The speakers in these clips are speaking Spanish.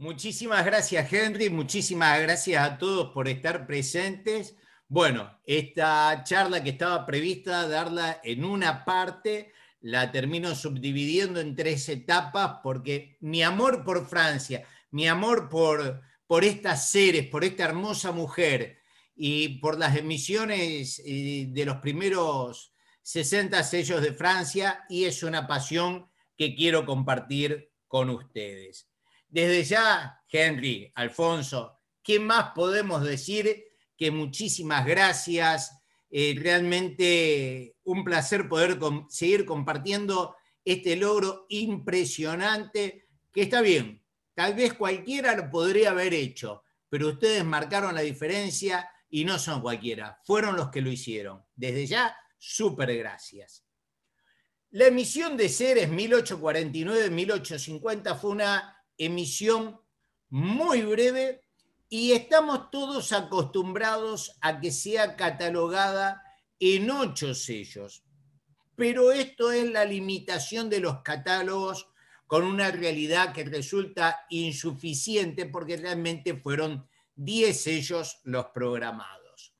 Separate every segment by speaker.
Speaker 1: Muchísimas gracias, Henry. Muchísimas gracias a todos por estar presentes. Bueno, esta charla que estaba prevista darla en una parte, la termino subdividiendo en tres etapas porque mi amor por Francia, mi amor por, por estas seres, por esta hermosa mujer y por las emisiones eh, de los primeros 60 sellos de Francia y es una pasión que quiero compartir con ustedes. Desde ya, Henry, Alfonso, ¿qué más podemos decir que muchísimas gracias? Eh, realmente un placer poder seguir compartiendo este logro impresionante, que está bien, tal vez cualquiera lo podría haber hecho, pero ustedes marcaron la diferencia y no son cualquiera, fueron los que lo hicieron. Desde ya, súper gracias. La emisión de Ceres 1849-1850 fue una emisión muy breve y estamos todos acostumbrados a que sea catalogada en ocho sellos. Pero esto es la limitación de los catálogos con una realidad que resulta insuficiente porque realmente fueron 10 sellos los programados.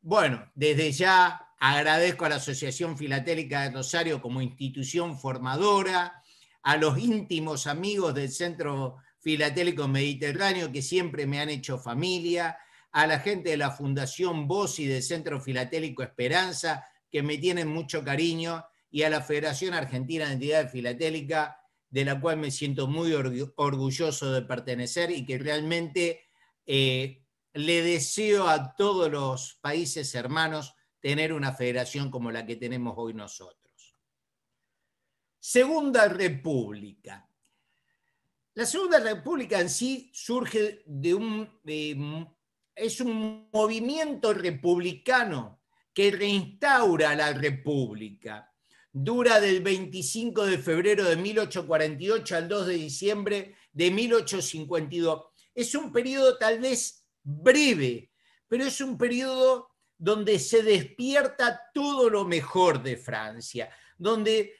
Speaker 1: Bueno, desde ya agradezco a la Asociación Filatélica de Rosario como institución formadora, a los íntimos amigos del Centro Filatélico Mediterráneo que siempre me han hecho familia, a la gente de la Fundación Voz y del Centro Filatélico Esperanza que me tienen mucho cariño y a la Federación Argentina de Entidades Filatélicas de la cual me siento muy orgulloso de pertenecer y que realmente eh, le deseo a todos los países hermanos tener una federación como la que tenemos hoy nosotros. Segunda República. La Segunda República en sí surge de un... Eh, es un movimiento republicano que reinstaura la República. Dura del 25 de febrero de 1848 al 2 de diciembre de 1852. Es un periodo tal vez breve, pero es un periodo donde se despierta todo lo mejor de Francia, donde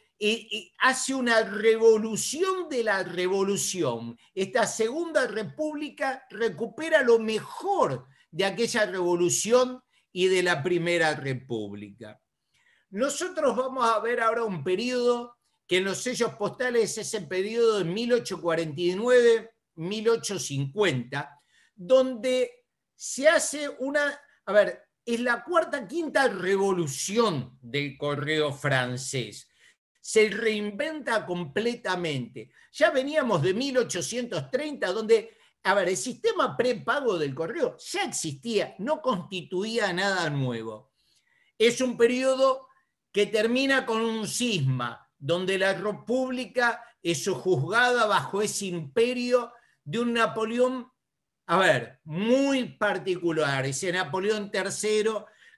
Speaker 1: hace una revolución de la revolución. Esta Segunda República recupera lo mejor de aquella revolución y de la Primera República. Nosotros vamos a ver ahora un periodo que en los sellos postales es ese periodo de 1849-1850, donde se hace una, a ver, es la cuarta, quinta revolución del correo francés se reinventa completamente. Ya veníamos de 1830, donde, a ver, el sistema prepago del correo ya existía, no constituía nada nuevo. Es un periodo que termina con un cisma, donde la República es juzgada bajo ese imperio de un Napoleón, a ver, muy particular, ese Napoleón III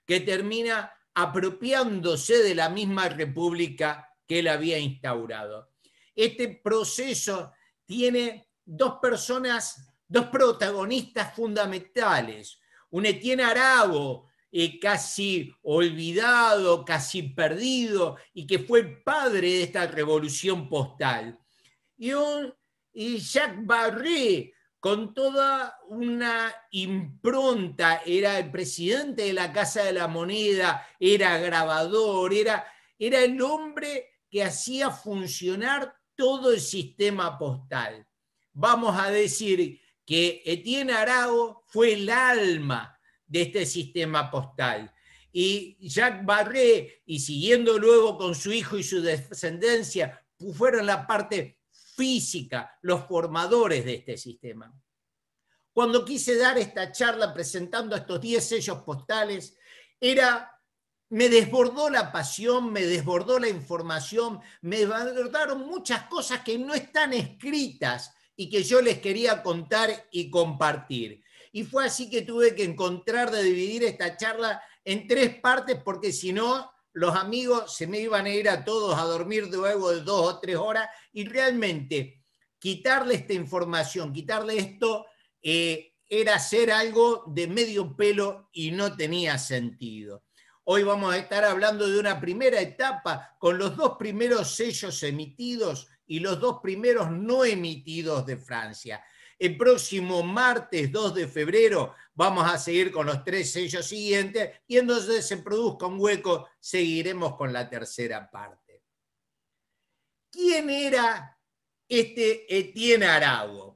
Speaker 1: que termina apropiándose de la misma República que él había instaurado. Este proceso tiene dos personas, dos protagonistas fundamentales. Un Etienne Arabo, eh, casi olvidado, casi perdido, y que fue el padre de esta revolución postal. Y, un, Jacques Barré, con toda una impronta, era el presidente de la Casa de la Moneda, era grabador, era, era el hombre que hacía funcionar todo el sistema postal. Vamos a decir que Etienne Arago fue el alma de este sistema postal. Y Jacques Barré, y siguiendo luego con su hijo y su descendencia, fueron la parte física, los formadores de este sistema. Cuando quise dar esta charla presentando estos 10 sellos postales, era me desbordó la pasión, me desbordó la información, me desbordaron muchas cosas que no están escritas y que yo les quería contar y compartir. Y fue así que tuve que encontrar de dividir esta charla en tres partes porque si no, los amigos se me iban a ir a todos a dormir luego de dos o tres horas y realmente quitarle esta información, quitarle esto, eh, era hacer algo de medio pelo y no tenía sentido. Hoy vamos a estar hablando de una primera etapa con los dos primeros sellos emitidos y los dos primeros no emitidos de Francia. El próximo martes 2 de febrero vamos a seguir con los tres sellos siguientes y entonces se produzca un hueco, seguiremos con la tercera parte. ¿Quién era este Etienne Arago?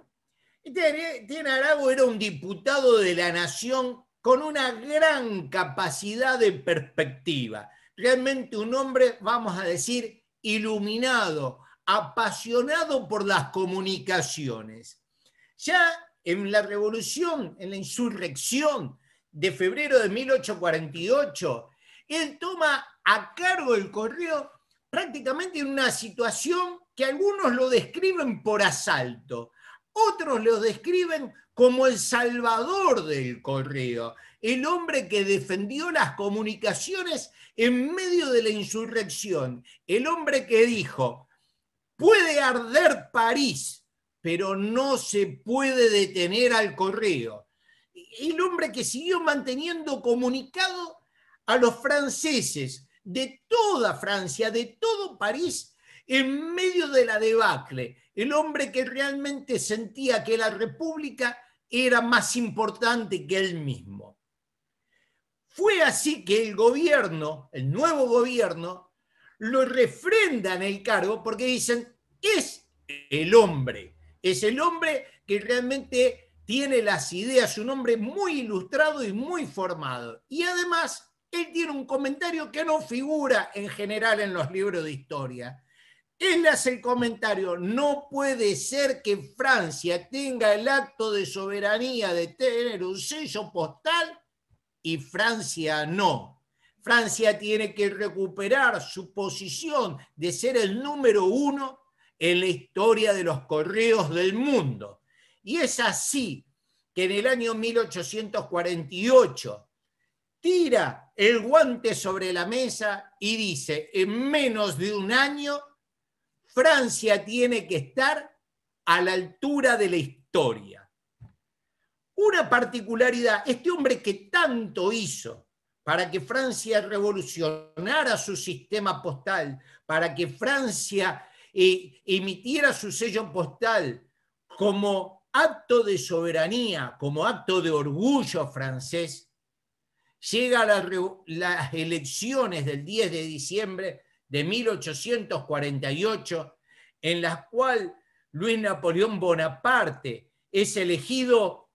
Speaker 1: Etienne Arago era un diputado de la Nación con una gran capacidad de perspectiva. Realmente un hombre, vamos a decir, iluminado, apasionado por las comunicaciones. Ya en la revolución, en la insurrección de febrero de 1848, él toma a cargo el correo prácticamente en una situación que algunos lo describen por asalto. Otros lo describen como el salvador del correo, el hombre que defendió las comunicaciones en medio de la insurrección, el hombre que dijo, puede arder París, pero no se puede detener al correo. El hombre que siguió manteniendo comunicado a los franceses de toda Francia, de todo París, en medio de la debacle, el hombre que realmente sentía que la República era más importante que él mismo. Fue así que el gobierno, el nuevo gobierno, lo refrenda en el cargo porque dicen, es el hombre, es el hombre que realmente tiene las ideas, un hombre muy ilustrado y muy formado. Y además, él tiene un comentario que no figura en general en los libros de historia, él hace el comentario, no puede ser que Francia tenga el acto de soberanía de tener un sello postal y Francia no. Francia tiene que recuperar su posición de ser el número uno en la historia de los correos del mundo. Y es así que en el año 1848 tira el guante sobre la mesa y dice, en menos de un año Francia tiene que estar a la altura de la historia. Una particularidad, este hombre que tanto hizo para que Francia revolucionara su sistema postal, para que Francia eh, emitiera su sello postal como acto de soberanía, como acto de orgullo francés, llega a las elecciones del 10 de diciembre de 1848, en la cual Luis Napoleón Bonaparte es elegido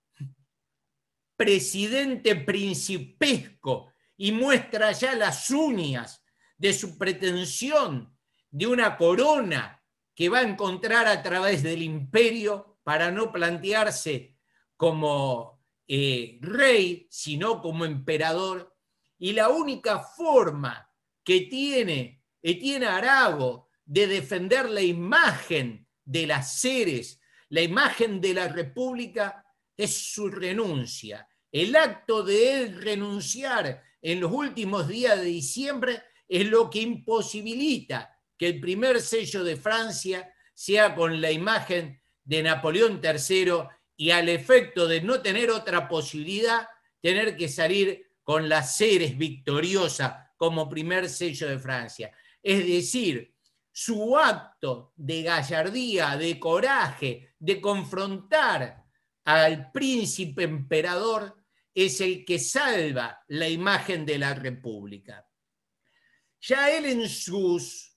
Speaker 1: presidente principesco y muestra ya las uñas de su pretensión de una corona que va a encontrar a través del imperio para no plantearse como eh, rey, sino como emperador. Y la única forma que tiene Etienne Arago de defender la imagen de las seres, la imagen de la República, es su renuncia. El acto de él renunciar en los últimos días de diciembre es lo que imposibilita que el primer sello de Francia sea con la imagen de Napoleón III y al efecto de no tener otra posibilidad, tener que salir con las seres victoriosa como primer sello de Francia. Es decir, su acto de gallardía, de coraje, de confrontar al príncipe emperador es el que salva la imagen de la República. Ya él en sus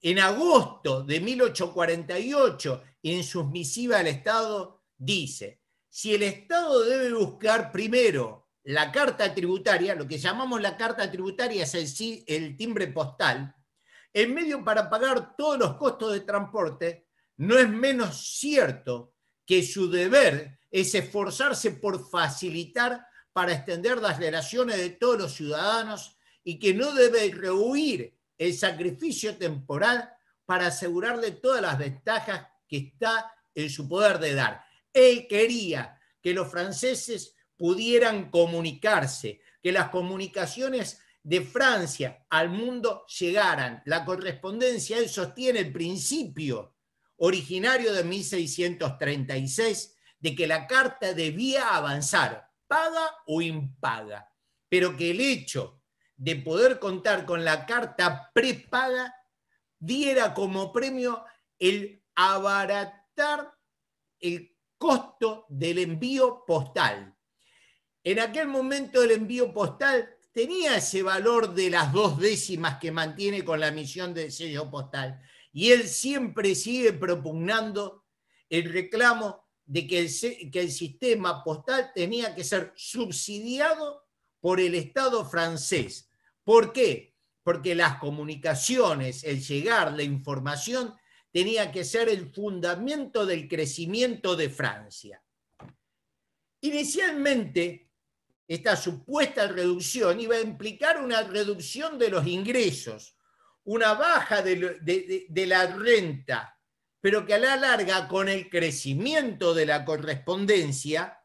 Speaker 1: en agosto de 1848 en sus misiva al Estado dice, si el Estado debe buscar primero la carta tributaria, lo que llamamos la carta tributaria es el, el timbre postal, en medio para pagar todos los costos de transporte, no es menos cierto que su deber es esforzarse por facilitar para extender las relaciones de todos los ciudadanos y que no debe rehuir el sacrificio temporal para asegurarle todas las ventajas que está en su poder de dar. Él quería que los franceses pudieran comunicarse, que las comunicaciones de Francia al mundo llegaran. La correspondencia, él sostiene el principio originario de 1636 de que la carta debía avanzar, paga o impaga, pero que el hecho de poder contar con la carta prepaga diera como premio el abaratar el costo del envío postal. En aquel momento el envío postal tenía ese valor de las dos décimas que mantiene con la misión de sello postal. Y él siempre sigue propugnando el reclamo de que el, que el sistema postal tenía que ser subsidiado por el Estado francés. ¿Por qué? Porque las comunicaciones, el llegar, la información, tenía que ser el fundamento del crecimiento de Francia. Inicialmente, esta supuesta reducción iba a implicar una reducción de los ingresos, una baja de, la renta, pero que a la larga, con el crecimiento de la correspondencia,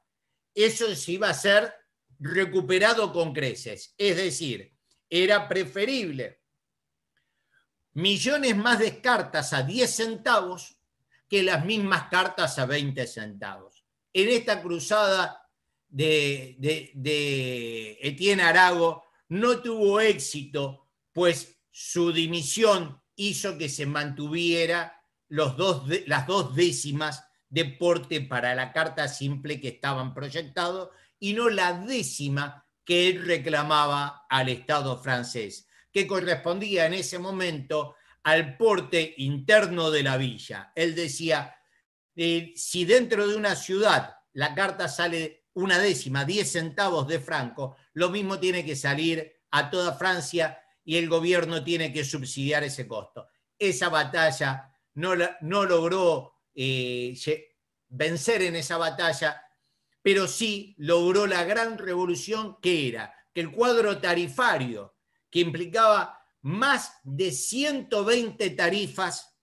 Speaker 1: eso sí iba a ser recuperado con creces. Es decir, era preferible millones más de cartas a 10 centavos que las mismas cartas a 20 centavos. En esta cruzada de, Etienne Arago no tuvo éxito, pues su dimisión hizo que se mantuviera los dos, las dos décimas de porte para la carta simple que estaban proyectados y no la décima que él reclamaba al Estado francés, que correspondía en ese momento al porte interno de la villa. Él decía, eh, si dentro de una ciudad la carta sale una décima, 10 centavos de franco, lo mismo tiene que salir a toda Francia y el gobierno tiene que subsidiar ese costo. Esa batalla no, logró eh, vencer en esa batalla, pero sí logró la gran revolución que era que el cuadro tarifario, que implicaba más de 120 tarifas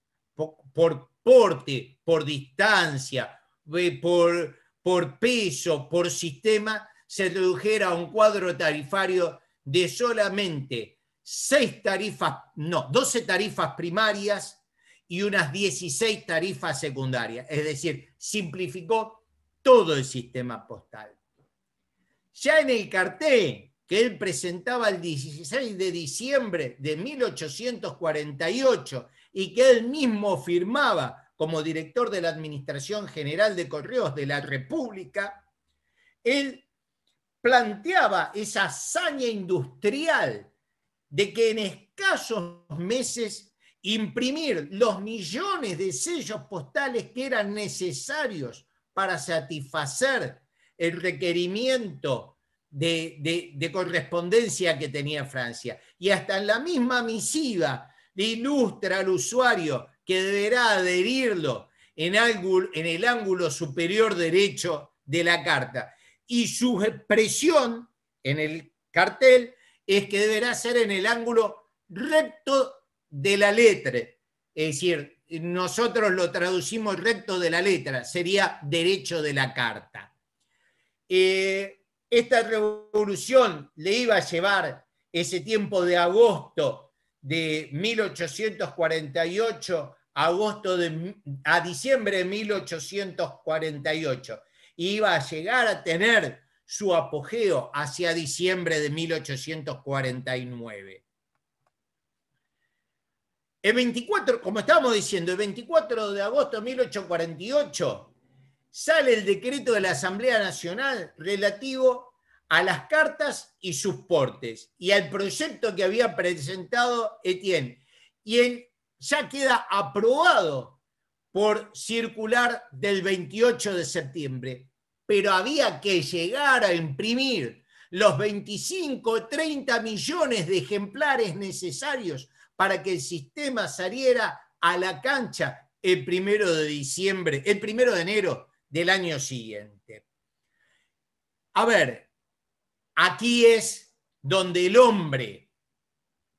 Speaker 1: por porte, por distancia, eh, por por peso, por sistema, se redujera a un cuadro tarifario de solamente seis tarifas, no, 12 tarifas primarias y unas 16 tarifas secundarias. Es decir, simplificó todo el sistema postal. Ya en el cartel que él presentaba el 16 de diciembre de 1848 y que él mismo firmaba como director de la Administración General de Correos de la República, él planteaba esa hazaña industrial de que en escasos meses imprimir los millones de sellos postales que eran necesarios para satisfacer el requerimiento de, correspondencia que tenía Francia. Y hasta en la misma misiva le ilustra al usuario que deberá adherirlo en, en el ángulo superior derecho de la carta. Y su expresión en el cartel es que deberá ser en el ángulo recto de la letra. Es decir, nosotros lo traducimos recto de la letra, sería derecho de la carta. Eh, esta revolución le iba a llevar ese tiempo de agosto de 1848 a, agosto a diciembre de 1848. Iba a llegar a tener su apogeo hacia diciembre de 1849. El 24, como estábamos diciendo, el 24 de agosto de 1848 sale el decreto de la Asamblea Nacional relativo a las cartas y sus portes y al proyecto que había presentado Etienne. Y él ya queda aprobado por circular del 28 de septiembre, pero había que llegar a imprimir los 25, 30 millones de ejemplares necesarios para que el sistema saliera a la cancha el primero de diciembre, el primero de enero del año siguiente. A ver, Aquí es donde el hombre,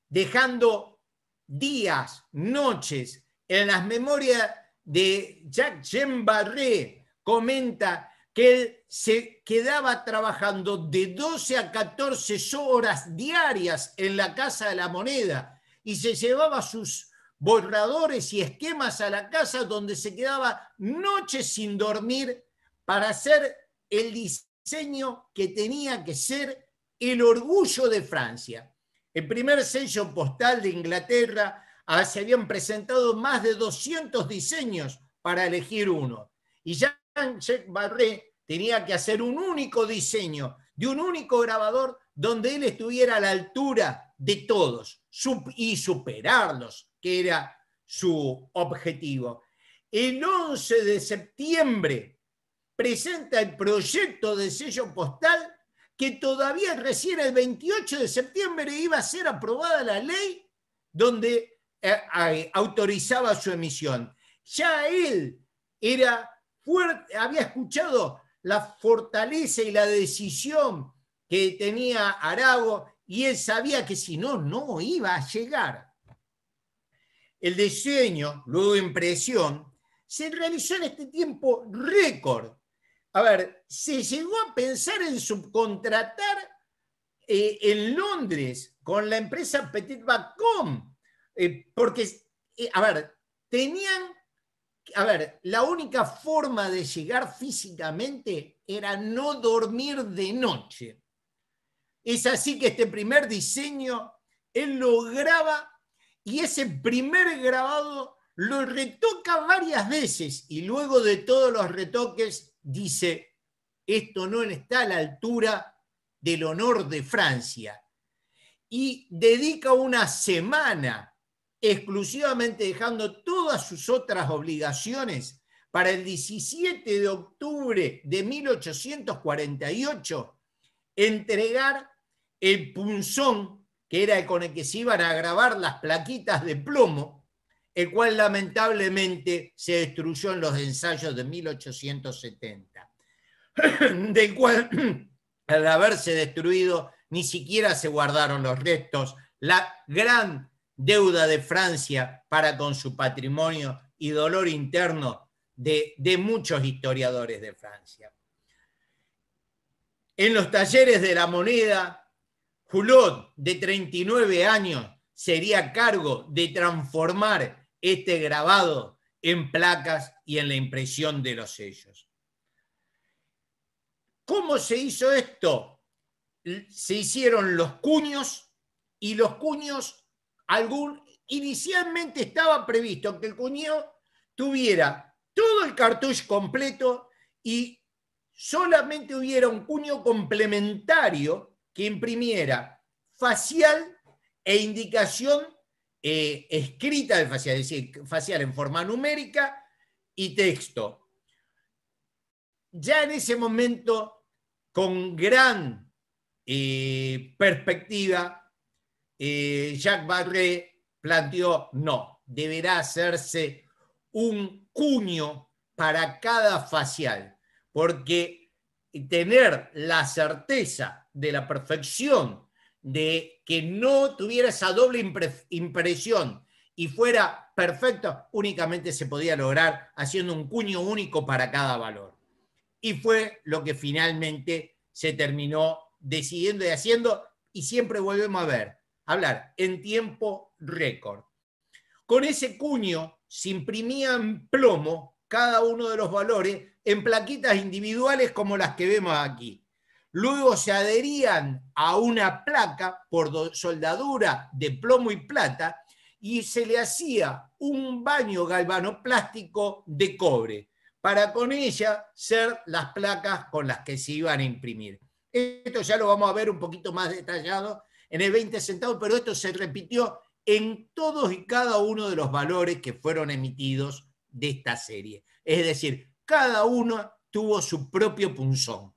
Speaker 1: dejando días, noches, en las memorias de Jacques Jean Barré, comenta que él se quedaba trabajando de 12 a 14 horas diarias en la Casa de la Moneda y se llevaba sus borradores y esquemas a la casa donde se quedaba noches sin dormir para hacer el diseño que tenía que ser el orgullo de Francia. El primer sello postal de Inglaterra ah, se habían presentado más de 200 diseños para elegir uno. Y Jean-Jacques Barré tenía que hacer un único diseño de un único grabador donde él estuviera a la altura de todos y superarlos, que era su objetivo. El 11 de septiembre presenta el proyecto de sello postal que todavía recién el 28 de septiembre iba a ser aprobada la ley donde eh, autorizaba su emisión. Ya él era fuerte, había escuchado la fortaleza y la decisión que tenía Arago y él sabía que si no, no iba a llegar. El diseño, luego impresión, se realizó en este tiempo récord a ver, se llegó a pensar en subcontratar eh, en Londres con la empresa Petit Bacom, eh, porque, eh, a ver, tenían, a ver, la única forma de llegar físicamente era no dormir de noche. Es así que este primer diseño, él lo graba y ese primer grabado lo retoca varias veces y luego de todos los retoques dice, esto no está a la altura del honor de Francia. Y dedica una semana exclusivamente dejando todas sus otras obligaciones para el 17 de octubre de 1848 entregar el punzón que era con el que se iban a grabar las plaquitas de plomo el cual lamentablemente se destruyó en los ensayos de 1870, del cual al haberse destruido ni siquiera se guardaron los restos, la gran deuda de Francia para con su patrimonio y dolor interno de, muchos historiadores de Francia. En los talleres de la moneda, Julot de 39 años, sería cargo de transformar este grabado en placas y en la impresión de los sellos. ¿Cómo se hizo esto? Se hicieron los cuños y los cuños, algún, inicialmente estaba previsto que el cuño tuviera todo el cartucho completo y solamente hubiera un cuño complementario que imprimiera facial e indicación eh, escrita de facial, es decir, facial en forma numérica y texto. Ya en ese momento, con gran eh, perspectiva, eh, Jacques Barré planteó, no, deberá hacerse un cuño para cada facial, porque tener la certeza de la perfección de que no tuviera esa doble impresión y fuera perfecto, únicamente se podía lograr haciendo un cuño único para cada valor. Y fue lo que finalmente se terminó decidiendo y haciendo, y siempre volvemos a ver, hablar en tiempo récord. Con ese cuño se imprimía en plomo cada uno de los valores en plaquitas individuales como las que vemos aquí. Luego se adherían a una placa por soldadura de plomo y plata y se le hacía un baño galvanoplástico de cobre para con ella ser las placas con las que se iban a imprimir. Esto ya lo vamos a ver un poquito más detallado en el 20 centavos, pero esto se repitió en todos y cada uno de los valores que fueron emitidos de esta serie. Es decir, cada uno tuvo su propio punzón.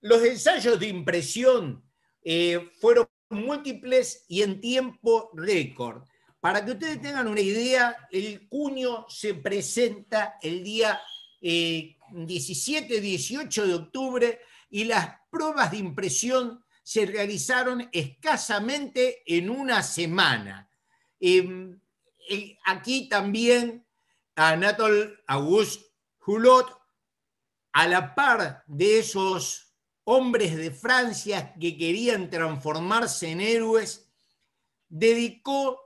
Speaker 1: Los ensayos de impresión eh, fueron múltiples y en tiempo récord. Para que ustedes tengan una idea, el cuño se presenta el día 17-18 eh, de octubre y las pruebas de impresión se realizaron escasamente en una semana. Em, aquí también Anatol August Hulot, a la par de esos hombres de Francia que querían transformarse en héroes, dedicó,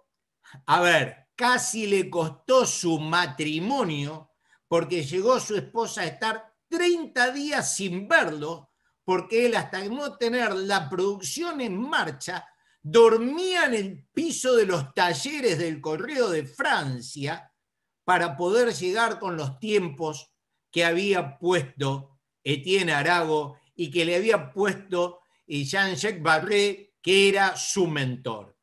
Speaker 1: a ver, casi le costó su matrimonio porque llegó su esposa a estar 30 días sin verlo, porque él hasta no tener la producción en marcha, dormía en el piso de los talleres del Correo de Francia para poder llegar con los tiempos que había puesto Etienne Arago y que le había puesto Jean-Jacques Barré, que era su mentor.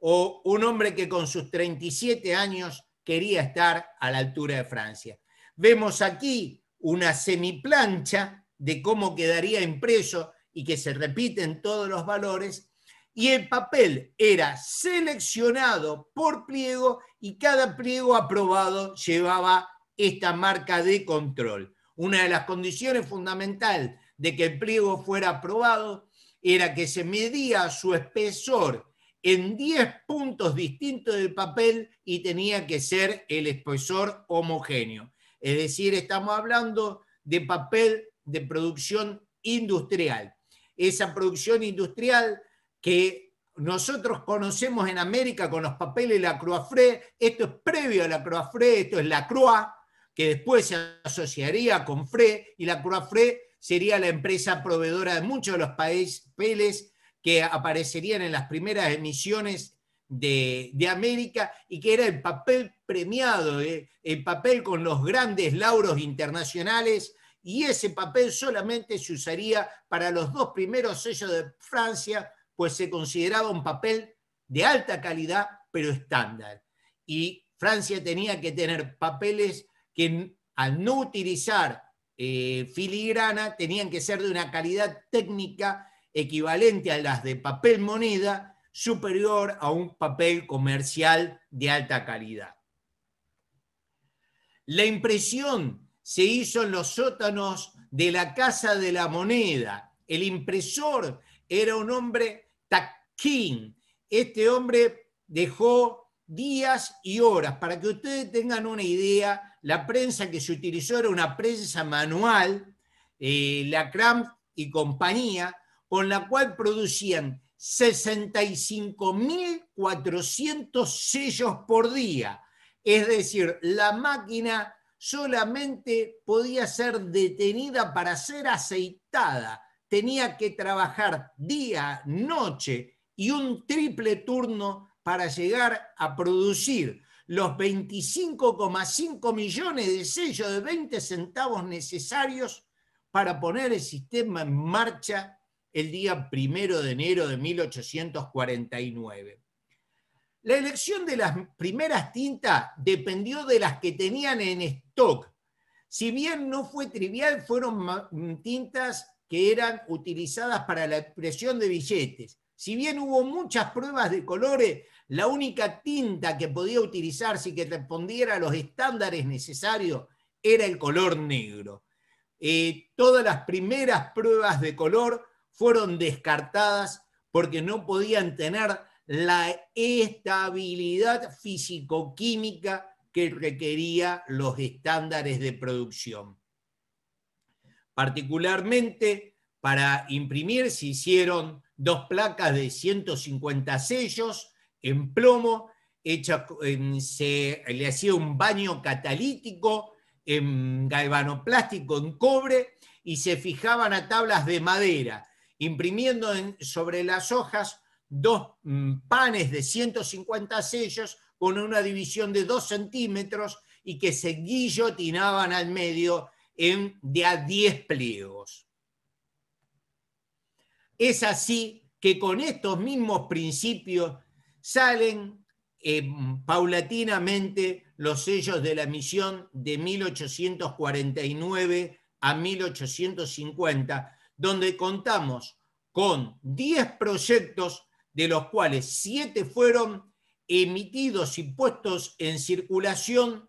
Speaker 1: O un hombre que con sus 37 años quería estar a la altura de Francia. Vemos aquí una semiplancha de cómo quedaría impreso y que se repiten todos los valores, y el papel era seleccionado por pliego y cada pliego aprobado llevaba esta marca de control. Una de las condiciones fundamentales de que el pliego fuera aprobado era que se medía su espesor en 10 puntos distintos del papel y tenía que ser el espesor homogéneo. Es decir, estamos hablando de papel de producción industrial. Esa producción industrial que nosotros conocemos en América con los papeles de la fre esto es previo a la Croa-Fre, esto es la Croa, que después se asociaría con Fre, y la Croafré sería la empresa proveedora de muchos de los papeles que aparecerían en las primeras emisiones de, de, América y que era el papel premiado, eh, el papel con los grandes lauros internacionales, y ese papel solamente se usaría para los dos primeros sellos de Francia, pues se consideraba un papel de alta calidad, pero estándar. Y Francia tenía que tener papeles que al no utilizar eh, filigrana tenían que ser de una calidad técnica equivalente a las de papel moneda, superior a un papel comercial de alta calidad. La impresión se hizo en los sótanos de la Casa de la Moneda. El impresor era un hombre taquín. Este hombre dejó días y horas para que ustedes tengan una idea la prensa que se utilizó era una prensa manual, eh, la Cramp y compañía, con la cual producían 65.400 sellos por día. Es decir, la máquina solamente podía ser detenida para ser aceitada. Tenía que trabajar día, noche y un triple turno para llegar a producir los 25,5 millones de sellos de 20 centavos necesarios para poner el sistema en marcha el día primero de enero de 1849. La elección de las primeras tintas dependió de las que tenían en stock. Si bien no fue trivial, fueron tintas que eran utilizadas para la impresión de billetes. Si bien hubo muchas pruebas de colores, la única tinta que podía utilizarse y que respondiera a los estándares necesarios era el color negro. Eh, todas las primeras pruebas de color fueron descartadas porque no podían tener la estabilidad físico-química que requería los estándares de producción. Particularmente para imprimir se hicieron dos placas de 150 sellos en plomo, hecha, se le hacía un baño catalítico en galvanoplástico, en cobre, y se fijaban a tablas de madera, imprimiendo sobre las hojas dos mm, panes de 150 sellos con una división de 2 centímetros y que se guillotinaban al medio en, de a 10 pliegos. Es así que con estos mismos principios salen eh, paulatinamente los sellos de la misión de 1849 a 1850, donde contamos con 10 proyectos, de los cuales 7 fueron emitidos y puestos en circulación,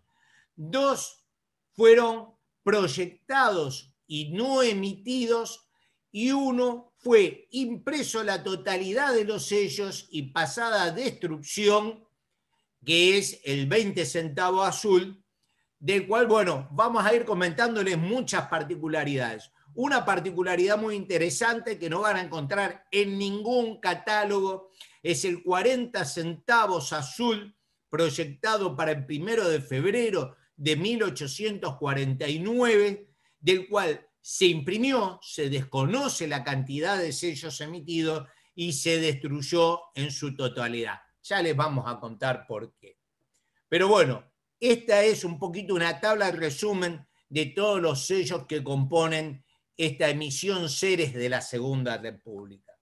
Speaker 1: 2 fueron proyectados y no emitidos, y uno fue impreso la totalidad de los sellos y pasada destrucción, que es el 20 centavo azul, del cual, bueno, vamos a ir comentándoles muchas particularidades. Una particularidad muy interesante que no van a encontrar en ningún catálogo es el 40 centavos azul proyectado para el primero de febrero de 1849, del cual se imprimió, se desconoce la cantidad de sellos emitidos y se destruyó en su totalidad. Ya les vamos a contar por qué. Pero bueno, esta es un poquito una tabla de resumen de todos los sellos que componen esta emisión Ceres de la Segunda República.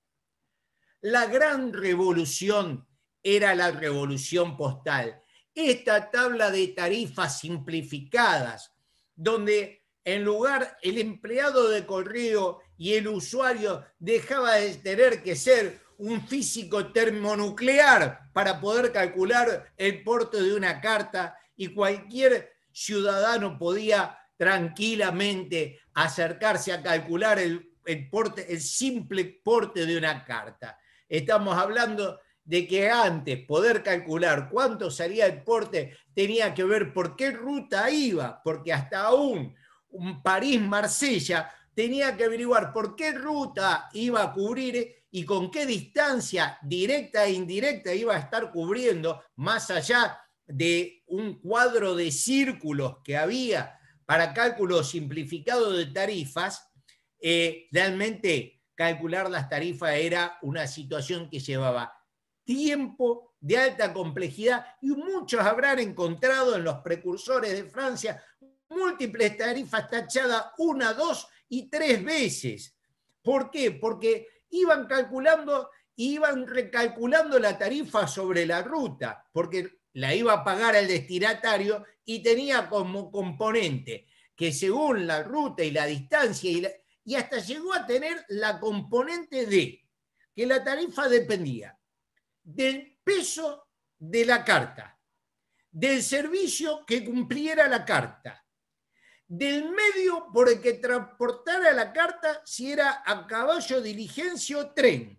Speaker 1: La gran revolución era la revolución postal. Esta tabla de tarifas simplificadas, donde en lugar, el empleado de correo y el usuario dejaba de tener que ser un físico termonuclear para poder calcular el porte de una carta y cualquier ciudadano podía tranquilamente acercarse a calcular el, porte, el simple porte de una carta. Estamos hablando de que antes poder calcular cuánto salía el porte tenía que ver por qué ruta iba, porque hasta aún París-Marsella, tenía que averiguar por qué ruta iba a cubrir y con qué distancia directa e indirecta iba a estar cubriendo, más allá de un cuadro de círculos que había para cálculo simplificado de tarifas, eh, realmente calcular las tarifas era una situación que llevaba tiempo de alta complejidad y muchos habrán encontrado en los precursores de Francia múltiples tarifas tachadas una, dos y tres veces. ¿Por qué? Porque iban calculando, iban recalculando la tarifa sobre la ruta, porque la iba a pagar el destinatario y tenía como componente que según la ruta y la distancia, y, y hasta llegó a tener la componente de que la tarifa dependía del peso de la carta, del servicio que cumpliera la carta, del medio por el que transportara la carta si era a caballo, diligencia o tren,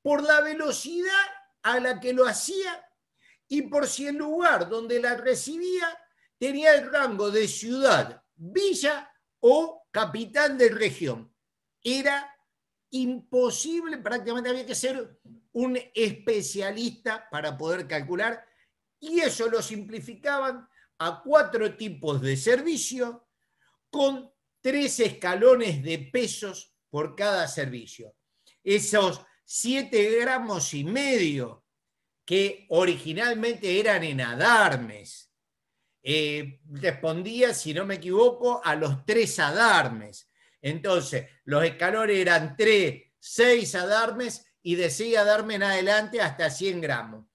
Speaker 1: por la velocidad a la que lo hacía y por si el lugar donde la recibía tenía el rango de ciudad, villa o capitán de región. Era imposible, prácticamente había que ser un especialista para poder calcular y eso lo simplificaban a cuatro tipos de servicio, con tres escalones de pesos por cada servicio. Esos 7 gramos y medio que originalmente eran en adarmes, eh, respondía, si no me equivoco, a los tres adarmes. Entonces, los escalones eran 3, 6 adarmes y decía darme en adelante hasta 100 gramos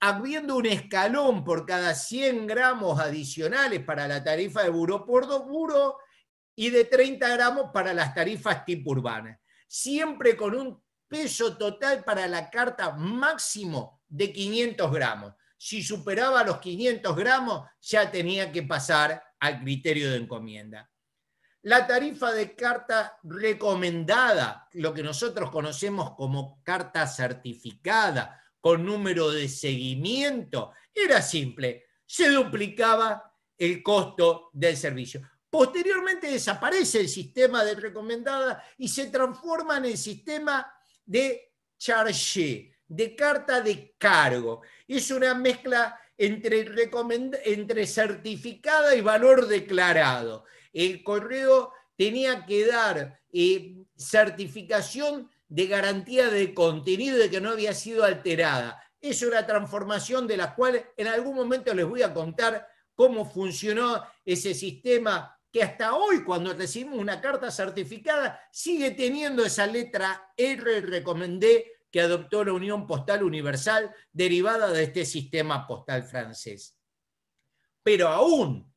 Speaker 1: abriendo un escalón por cada 100 gramos adicionales para la tarifa de buro por dos buró y de 30 gramos para las tarifas tipo urbanas. Siempre con un peso total para la carta máximo de 500 gramos. Si superaba los 500 gramos, ya tenía que pasar al criterio de encomienda. La tarifa de carta recomendada, lo que nosotros conocemos como carta certificada con número de seguimiento, era simple, se duplicaba el costo del servicio. Posteriormente desaparece el sistema de recomendada y se transforma en el sistema de charge, de carta de cargo. Es una mezcla entre, entre certificada y valor declarado. El correo tenía que dar eh, certificación de garantía de contenido de que no había sido alterada. Es una transformación de la cual en algún momento les voy a contar cómo funcionó ese sistema que hasta hoy cuando recibimos una carta certificada sigue teniendo esa letra R recomendé que adoptó la Unión Postal Universal derivada de este sistema postal francés. Pero aún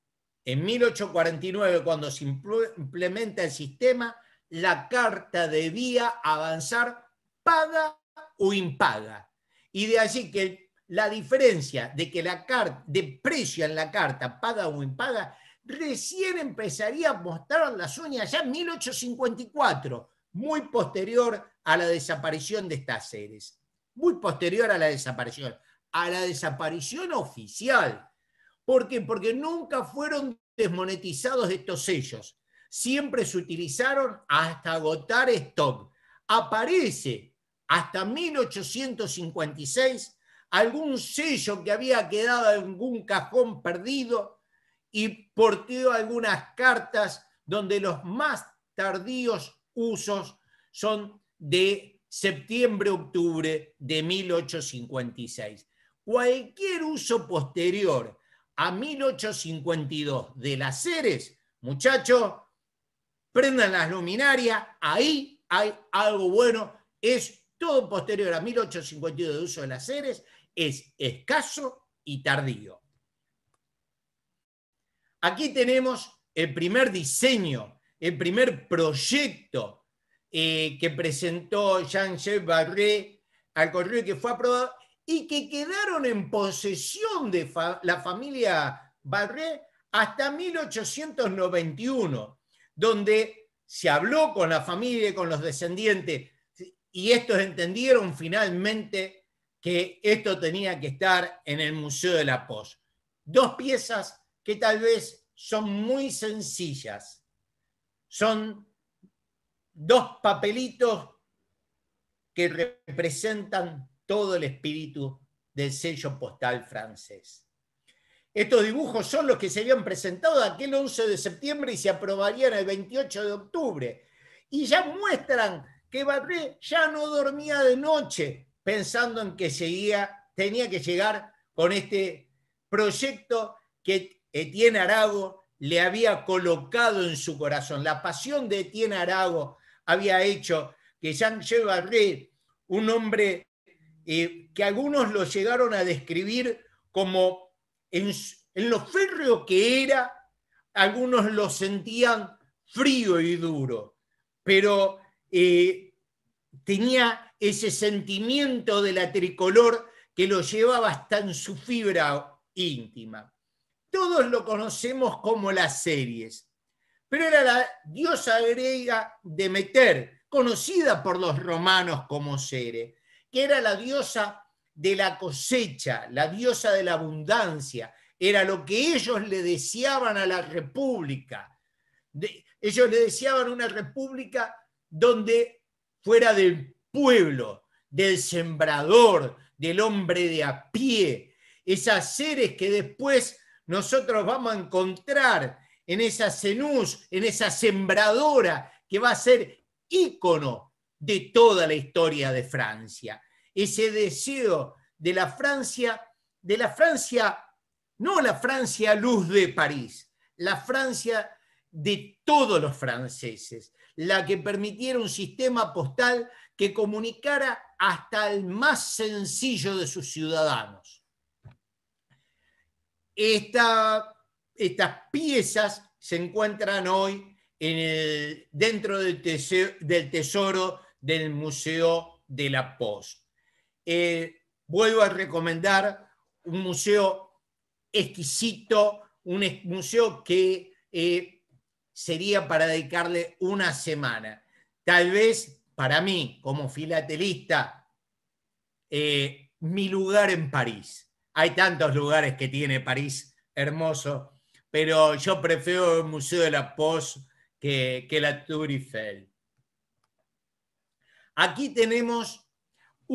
Speaker 1: en 1849, cuando se implementa el sistema, la carta debía avanzar paga o impaga. Y de allí que la diferencia de que la carta, de precio en la carta paga o impaga, recién empezaría a mostrar las uñas ya en 1854, muy posterior a la desaparición de estas series, muy posterior a la desaparición, a la desaparición oficial. ¿Por qué? Porque nunca fueron desmonetizados estos sellos siempre se utilizaron hasta agotar stock. Aparece hasta 1856 algún sello que había quedado en algún cajón perdido y porteo algunas cartas donde los más tardíos usos son de septiembre-octubre de 1856. Cualquier uso posterior a 1852 de las seres, muchachos, prendan las luminarias, ahí hay algo bueno, es todo posterior a 1852 de uso de las seres, es escaso y tardío. Aquí tenemos el primer diseño, el primer proyecto eh, que presentó Jean-Jacques Barré al correo que fue aprobado y que quedaron en posesión de la familia Barré hasta 1891 donde se habló con la familia y con los descendientes y estos entendieron finalmente que esto tenía que estar en el Museo de la post. Dos piezas que tal vez son muy sencillas. Son dos papelitos que representan todo el espíritu del sello postal francés. Estos dibujos son los que se habían presentado aquel 11 de septiembre y se aprobarían el 28 de octubre. Y ya muestran que Barré ya no dormía de noche pensando en que seguía, tenía que llegar con este proyecto que Etienne Arago le había colocado en su corazón. La pasión de Etienne Arago había hecho que Jean-Jacques Barré, un hombre eh, que algunos lo llegaron a describir como en, lo férreo que era, algunos lo sentían frío y duro, pero eh, tenía ese sentimiento de la tricolor que lo llevaba hasta en su fibra íntima. Todos lo conocemos como las series, pero era la diosa griega Demeter, conocida por los romanos como Cere, que era la diosa de la cosecha, la diosa de la abundancia, era lo que ellos le deseaban a la república. ellos le deseaban una república donde fuera del pueblo, del sembrador, del hombre de a pie, esas seres que después nosotros vamos a encontrar en esa cenuz, en esa sembradora que va a ser ícono de toda la historia de Francia ese deseo de la Francia, de la Francia, no la Francia luz de París, la Francia de todos los franceses, la que permitiera un sistema postal que comunicara hasta el más sencillo de sus ciudadanos. estas piezas se encuentran hoy dentro del del tesoro del Museo de la Post. Eh, vuelvo a recomendar un museo exquisito, un museo que eh, sería para dedicarle una semana. Tal vez para mí, como filatelista, eh, mi lugar en París. Hay tantos lugares que tiene París hermoso, pero yo prefiero el Museo de la Pos que, que la Tour Eiffel. Aquí tenemos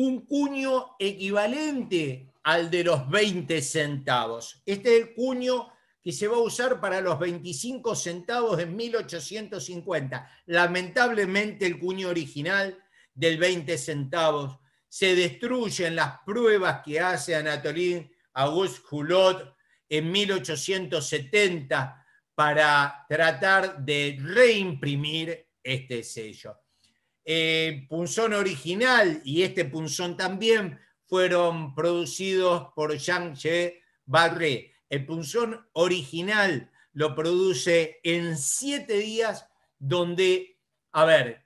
Speaker 1: un cuño equivalente al de los 20 centavos. Este es el cuño que se va a usar para los 25 centavos en 1850. Lamentablemente el cuño original del 20 centavos se destruye en las pruebas que hace Anatolín Auguste Hulot en 1870 para tratar de reimprimir este sello. Eh, punzón original y este punzón también fueron producidos por Jean-Che Barré. El punzón original lo produce en siete días, donde, a ver,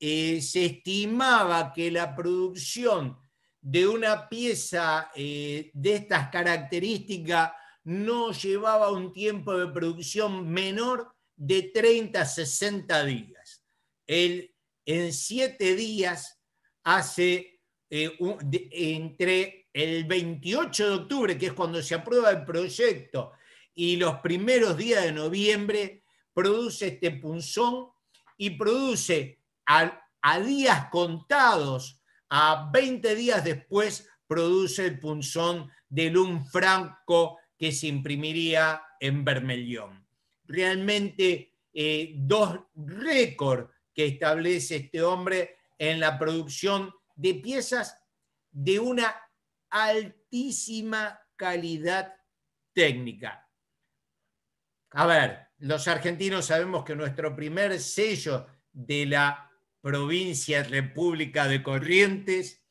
Speaker 1: eh, se estimaba que la producción de una pieza eh, de estas características no llevaba un tiempo de producción menor de 30 a 60 días. El en siete días hace eh, entre el 28 de octubre, que es cuando se aprueba el proyecto, y los primeros días de noviembre, produce este punzón y produce a, días contados, a 20 días después, produce el punzón del un franco que se imprimiría en Bermellón. Realmente eh, dos récords que establece este hombre en la producción de piezas de una altísima calidad técnica. A ver, los argentinos sabemos que nuestro primer sello de la provincia República de Corrientes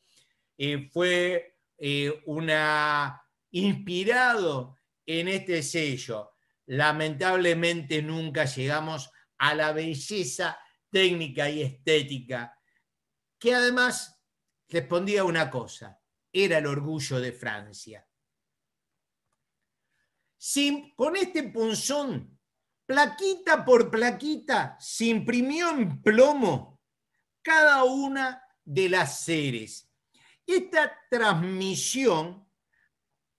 Speaker 1: eh, fue eh, una inspirado en este sello. Lamentablemente nunca llegamos a la belleza técnica y estética, que además respondía a una cosa, era el orgullo de Francia. con este punzón, plaquita por plaquita, se imprimió en plomo cada una de las seres. Esta transmisión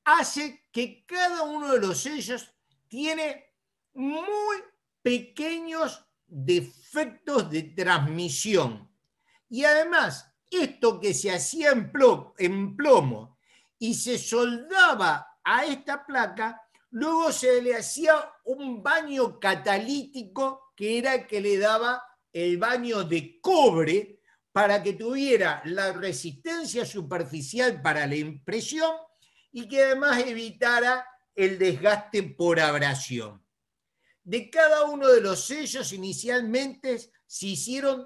Speaker 1: hace que cada uno de los sellos tiene muy pequeños defectos de transmisión. Y además, esto que se hacía en, plomo, y se soldaba a esta placa, luego se le hacía un baño catalítico que era el que le daba el baño de cobre para que tuviera la resistencia superficial para la impresión y que además evitara el desgaste por abrasión de cada uno de los sellos inicialmente se hicieron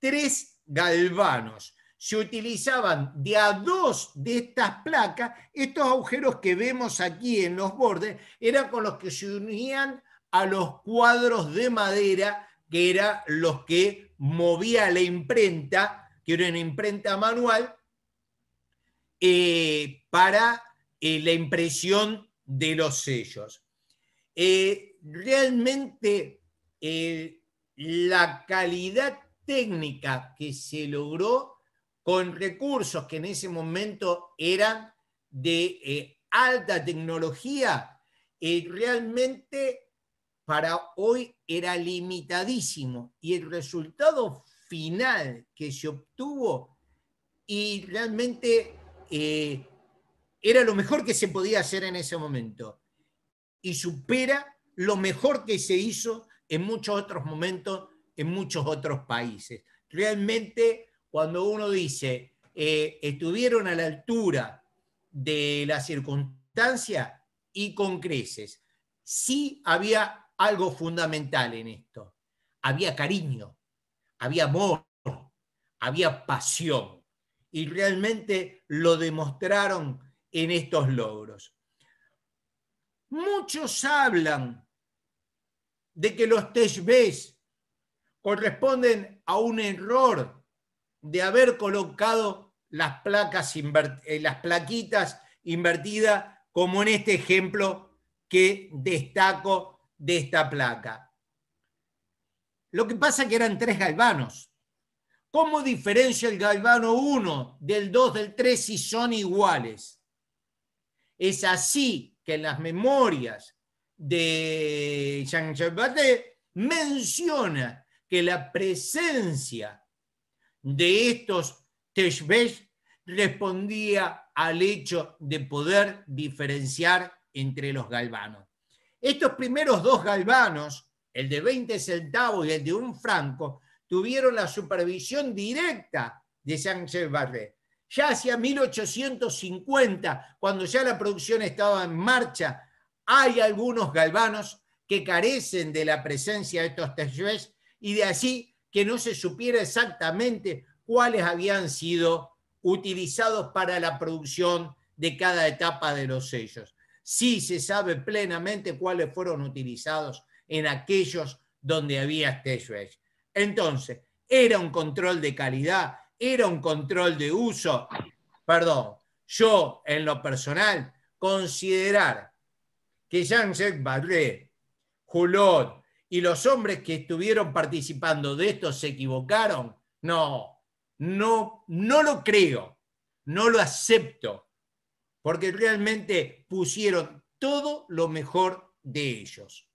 Speaker 1: tres galvanos. Se utilizaban de a dos de estas placas, estos agujeros que vemos aquí en los bordes, eran con los que se unían a los cuadros de madera, que eran los que movía la imprenta, que era una imprenta manual, eh, para eh, la impresión de los sellos. Eh, realmente eh, la calidad técnica que se logró con recursos que en ese momento eran de eh, alta tecnología, eh, realmente para hoy era limitadísimo y el resultado final que se obtuvo y realmente era lo mejor que se podía hacer en ese momento y supera lo mejor que se hizo en muchos otros momentos, en muchos otros países. Realmente, cuando uno dice, eh, estuvieron a la altura de la circunstancia y con creces, sí había algo fundamental en esto. Había cariño, había amor, había pasión. Y realmente lo demostraron en estos logros. Muchos hablan de que los B corresponden a un error de haber colocado las placas, eh, las plaquitas invertidas, como en este ejemplo que destaco de esta placa. Lo que pasa es que eran tres galvanos. ¿Cómo diferencia el galvano 1 del 2 del 3 si son iguales? Es así que en las memorias de Jean Chapate menciona que la presencia de estos Teshbesh respondía al hecho de poder diferenciar entre los galvanos. Estos primeros dos galvanos, el de 20 centavos y el de un franco, tuvieron la supervisión directa de Jean Chapate ya hacia 1850, cuando ya la producción estaba en marcha, hay algunos galvanos que carecen de la presencia de estos tejbes y de así que no se supiera exactamente cuáles habían sido utilizados para la producción de cada etapa de los sellos. Sí se sabe plenamente cuáles fueron utilizados en aquellos donde había tejbes. Entonces, era un control de calidad, era un control de uso. Perdón, yo en lo personal considerar que Jean-Jacques Barré, Julot y los hombres que estuvieron participando de esto se equivocaron, no, no, no lo creo, no lo acepto, porque realmente pusieron todo lo mejor de ellos.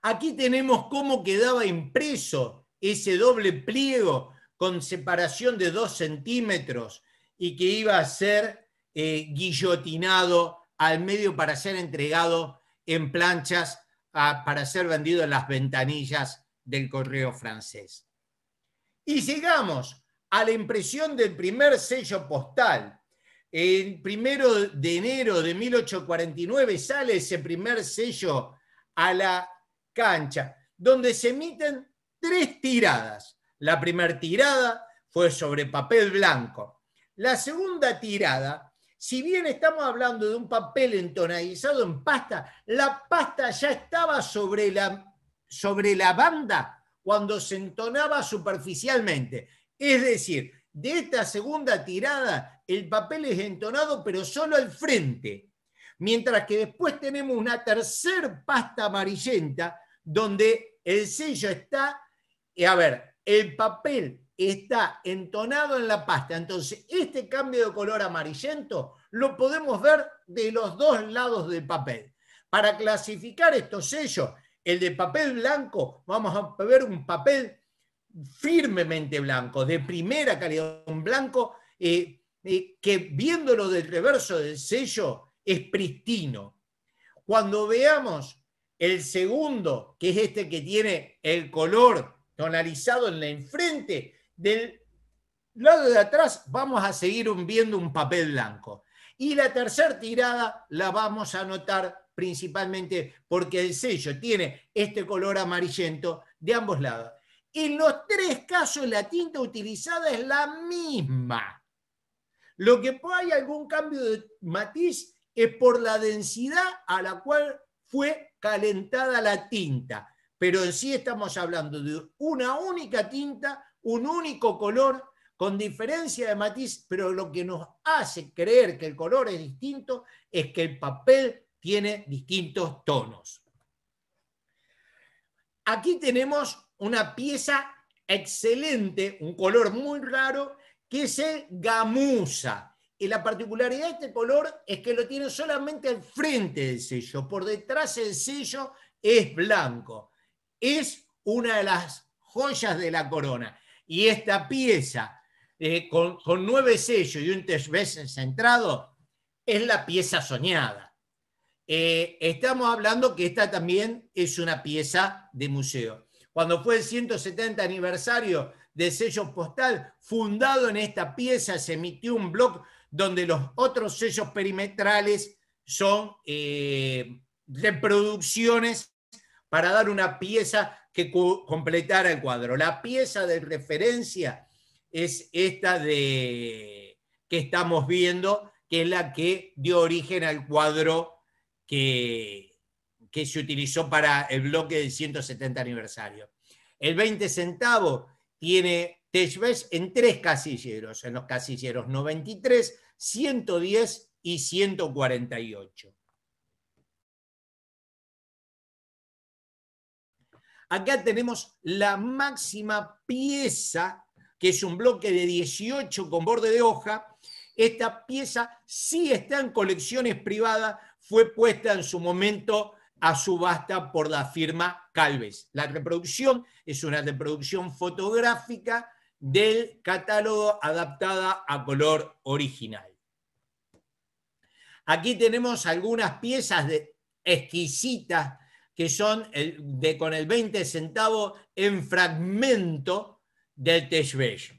Speaker 1: Aquí tenemos cómo quedaba impreso ese doble pliego con separación de dos centímetros y que iba a ser eh, guillotinado al medio para ser entregado en planchas para ser vendido en las ventanillas del correo francés. Y llegamos a la impresión del primer sello postal. El primero de enero de 1849 sale ese primer sello a la cancha, donde se emiten tres tiradas. La primera tirada fue sobre papel blanco. La segunda tirada, si bien estamos hablando de un papel entonadizado en pasta, la pasta ya estaba sobre la, sobre la banda cuando se entonaba superficialmente. Es decir, de esta segunda tirada, el papel es entonado, pero solo al frente. Mientras que después tenemos una tercer pasta amarillenta donde el sello está, eh, a ver, el papel está entonado en la pasta. Entonces, este cambio de color amarillento lo podemos ver de los dos lados del papel. Para clasificar estos sellos, el de papel blanco, vamos a ver un papel firmemente blanco, de primera calidad, un blanco eh, eh, que viéndolo del reverso del sello es pristino. Cuando veamos el segundo, que es este que tiene el color tonalizado en la enfrente, del lado de atrás vamos a seguir viendo un papel blanco. Y la tercera tirada la vamos a notar principalmente porque el sello tiene este color amarillento de ambos lados. En los tres casos la tinta utilizada es la misma. Lo que hay algún cambio de matiz es por la densidad a la cual fue calentada la tinta pero en sí estamos hablando de una única tinta, un único color, con diferencia de matiz, pero lo que nos hace creer que el color es distinto es que el papel tiene distintos tonos. Aquí tenemos una pieza excelente, un color muy raro, que es el gamuza. Y la particularidad de este color es que lo tiene solamente al frente del sello, por detrás del sello es blanco es una de las joyas de la corona. Y esta pieza, eh, con, nueve sellos y un veces centrado, es la pieza soñada. Eh, estamos hablando que esta también es una pieza de museo. Cuando fue el 170 aniversario de sello postal, fundado en esta pieza, se emitió un blog donde los otros sellos perimetrales son eh, reproducciones para dar una pieza que completara el cuadro. La pieza de referencia es esta de, que estamos viendo, que es la que dio origen al cuadro que, se utilizó para el bloque del 170 aniversario. El 20 centavo tiene Tejves en tres casilleros, en los casilleros 93, 110 y 148. Acá tenemos la máxima pieza, que es un bloque de 18 con borde de hoja. Esta pieza si está en colecciones privadas, fue puesta en su momento a subasta por la firma Calves. La reproducción es una reproducción fotográfica del catálogo adaptada a color original. Aquí tenemos algunas piezas de, exquisitas que son de, con el 20 centavo en fragmento del Teshbesh.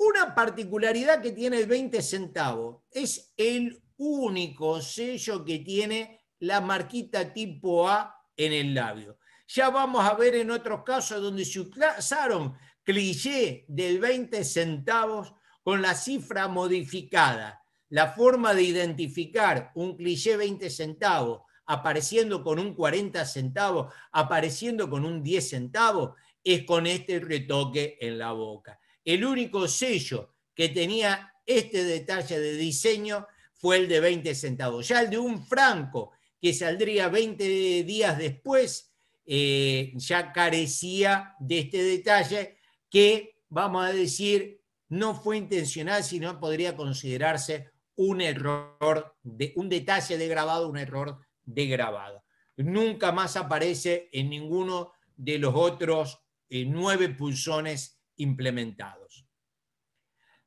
Speaker 1: Una particularidad que tiene el 20 centavo es el único sello que tiene la marquita tipo A en el labio. Ya vamos a ver en otros casos donde se usaron clichés del 20 centavos con la cifra modificada. La forma de identificar un cliché 20 centavos apareciendo con un 40 centavos, apareciendo con un 10 centavos, es con este retoque en la boca. El único sello que tenía este detalle de diseño fue el de 20 centavos. Ya el de un franco, que saldría 20 días después, eh, ya carecía de este detalle que, vamos a decir, no fue intencional, sino podría considerarse un error, de, un detalle de grabado, un error de grabado. Nunca más aparece en ninguno de los otros eh, nueve pulsones implementados.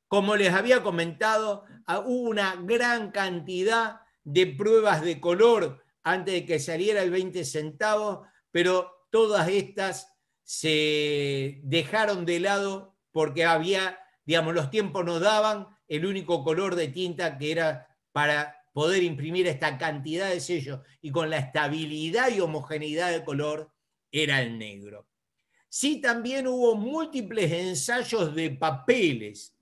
Speaker 1: Como les había comentado, ah, hubo una gran cantidad de pruebas de color antes de que saliera el 20 centavos, pero todas estas se dejaron de lado porque había, digamos, los tiempos no daban, el único color de tinta que era para poder imprimir esta cantidad de sellos y con la estabilidad y homogeneidad de color era el negro. Sí, también hubo múltiples ensayos de papeles.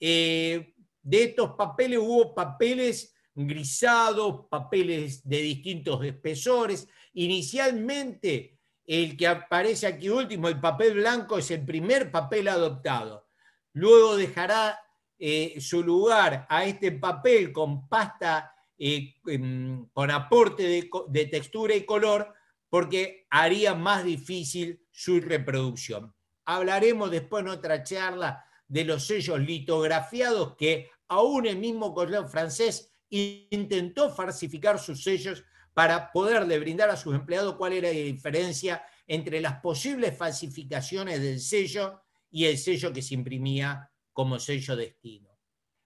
Speaker 1: Eh, de estos papeles hubo papeles grisados, papeles de distintos espesores. Inicialmente, el que aparece aquí último, el papel blanco, es el primer papel adoptado. Luego dejará eh, su lugar a este papel con pasta, eh, em, con aporte de, textura y color, porque haría más difícil su reproducción. Hablaremos después en otra charla de los sellos litografiados que aún el mismo colón francés intentó falsificar sus sellos para poderle brindar a sus empleados cuál era la diferencia entre las posibles falsificaciones del sello y el sello que se imprimía como sello destino.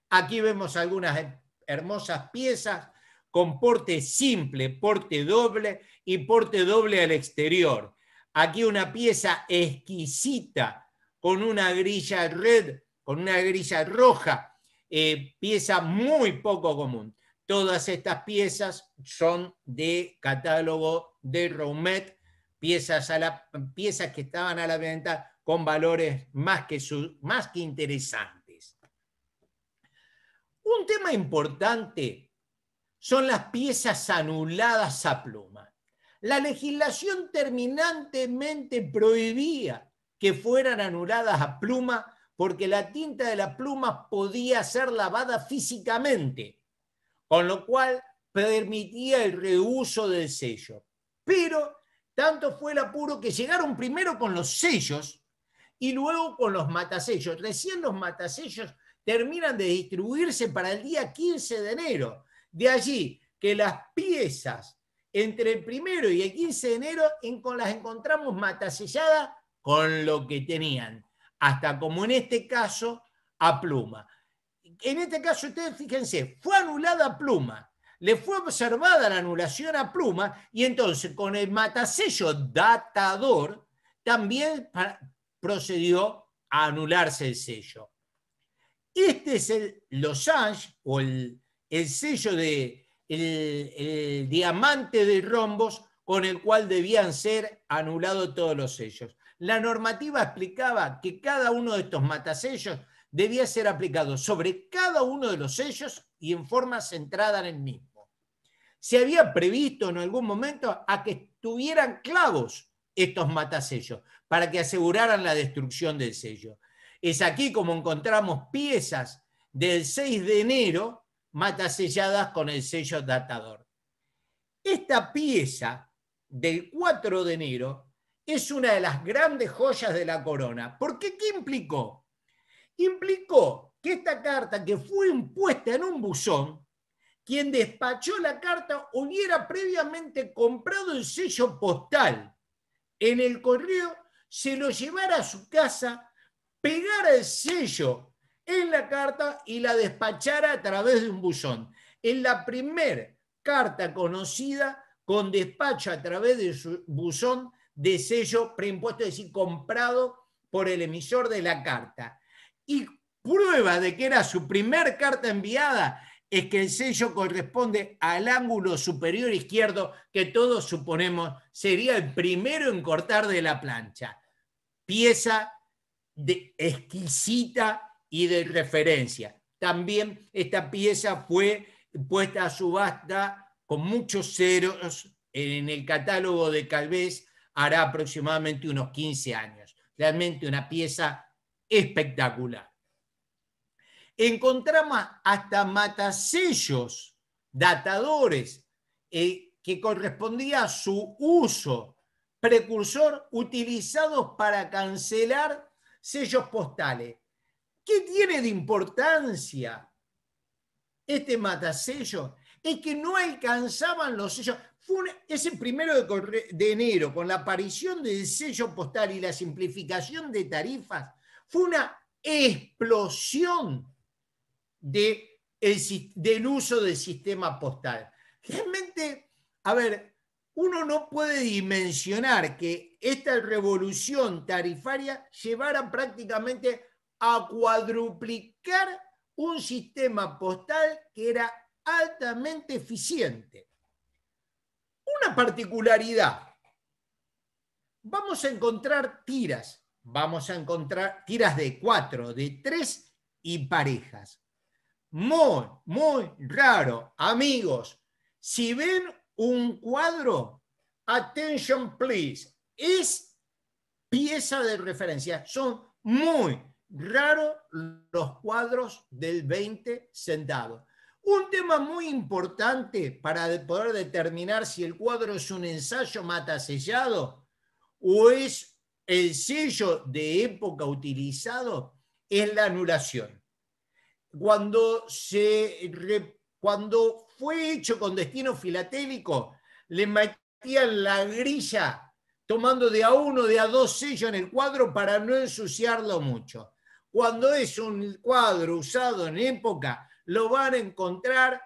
Speaker 1: Aquí vemos algunas hermosas piezas con porte simple, porte doble y porte doble al exterior. Aquí una pieza exquisita con una grilla red, con una grilla roja, eh, pieza muy poco común. Todas estas piezas son de catálogo de Romet, piezas, a piezas que estaban a la venta con valores más que, más que interesantes. Un tema importante son las piezas anuladas a pluma. La legislación terminantemente prohibía que fueran anuladas a pluma porque la tinta de la pluma podía ser lavada físicamente, con lo cual permitía el reuso del sello. Pero tanto fue el apuro que llegaron primero con los sellos y luego con los matasellos. Recién los matasellos terminan de distribuirse para el día 15 de enero. De allí que las piezas entre el primero y el 15 de enero en, con las encontramos mataselladas con lo que tenían, hasta como en este caso a pluma. En este caso, ustedes fíjense, fue anulada pluma, le fue observada la anulación a pluma y entonces con el matasello datador también procedió a anularse el sello. Este es el losange o el, sello de el, diamante de rombos con el cual debían ser anulados todos los sellos. La normativa explicaba que cada uno de estos matasellos debía ser aplicado sobre cada uno de los sellos y en forma centrada en el mismo. Se había previsto en algún momento a que estuvieran clavos estos matasellos, para que aseguraran la destrucción del sello. Es aquí como encontramos piezas del 6 de enero mataselladas con el sello datador. Esta pieza del 4 de enero es una de las grandes joyas de la corona. ¿Por qué? ¿Qué implicó? Implicó que esta carta que fue impuesta en un buzón, quien despachó la carta hubiera previamente comprado el sello postal en el correo, se lo llevara a su casa, pegara el sello en la carta y la despachara a través de un buzón. Es la primera carta conocida con despacho a través de su buzón de sello preimpuesto, es decir, comprado por el emisor de la carta. Y prueba de que era su primer carta enviada es que el sello corresponde al ángulo superior izquierdo que todos suponemos sería el primero en cortar de la plancha. Pieza de, exquisita y de referencia. También esta pieza fue puesta a subasta con muchos ceros en el catálogo de Calvez hará aproximadamente unos 15 años. Realmente una pieza espectacular. Encontramos hasta matasellos, datadores, eh, que correspondía a su uso precursor utilizados para cancelar sellos postales. ¿Qué tiene de importancia este matasello? Es que no alcanzaban los sellos. Fue ese primero de, de, enero, con la aparición del sello postal y la simplificación de tarifas, fue una explosión de del uso del sistema postal. Realmente, a ver, uno no puede dimensionar que esta revolución tarifaria llevara prácticamente a cuadruplicar un sistema postal que era altamente eficiente. Una particularidad. Vamos a encontrar tiras, vamos a encontrar tiras de cuatro, de tres y parejas muy, muy raro. Amigos, si ven un cuadro, attention please, es pieza de referencia. Son muy raros los cuadros del 20 centavos. Un tema muy importante para poder determinar si el cuadro es un ensayo matasellado o es el sello de época utilizado es la anulación cuando, se, cuando fue hecho con destino filatélico, le metían la grilla tomando de a uno, de a dos sellos en el cuadro para no ensuciarlo mucho. Cuando es un cuadro usado en época, lo van a encontrar,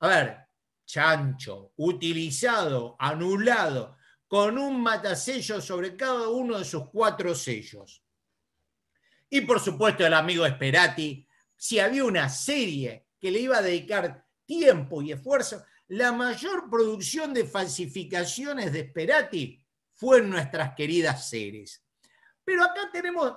Speaker 1: a ver, chancho, utilizado, anulado, con un matasello sobre cada uno de sus cuatro sellos. Y por supuesto el amigo Esperati, si había una serie que le iba a dedicar tiempo y esfuerzo, la mayor producción de falsificaciones de Esperati fue en nuestras queridas series. Pero acá tenemos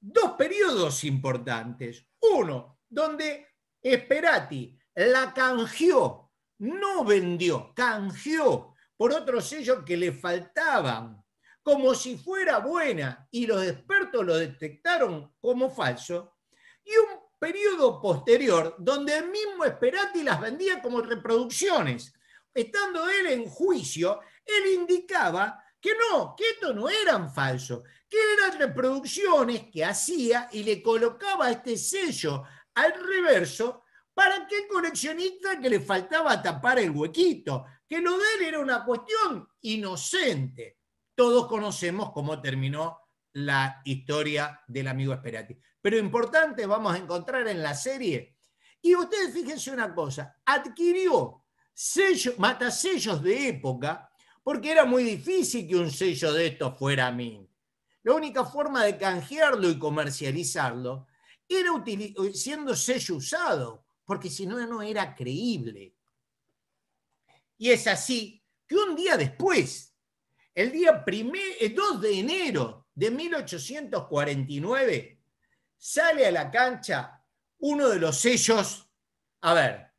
Speaker 1: dos periodos importantes. Uno, donde Esperati la canjeó, no vendió, canjeó por otros sellos que le faltaban, como si fuera buena, y los expertos lo detectaron como falso. Y un periodo posterior, donde el mismo Esperati las vendía como reproducciones. Estando él en juicio, él indicaba que no, que esto no eran falsos, que eran reproducciones que hacía y le colocaba este sello al reverso para que coleccionista que le faltaba tapar el huequito, que lo de él era una cuestión inocente. Todos conocemos cómo terminó la historia del amigo Esperati pero importantes vamos a encontrar en la serie. Y ustedes fíjense una cosa, adquirió matasellos de época, porque era muy difícil que un sello de estos fuera mí La única forma de canjearlo y comercializarlo era siendo sello usado, porque si no, no era creíble. Y es así que un día después, el día el 2 de enero de 1849, sale a la cancha uno de los sellos. A ver,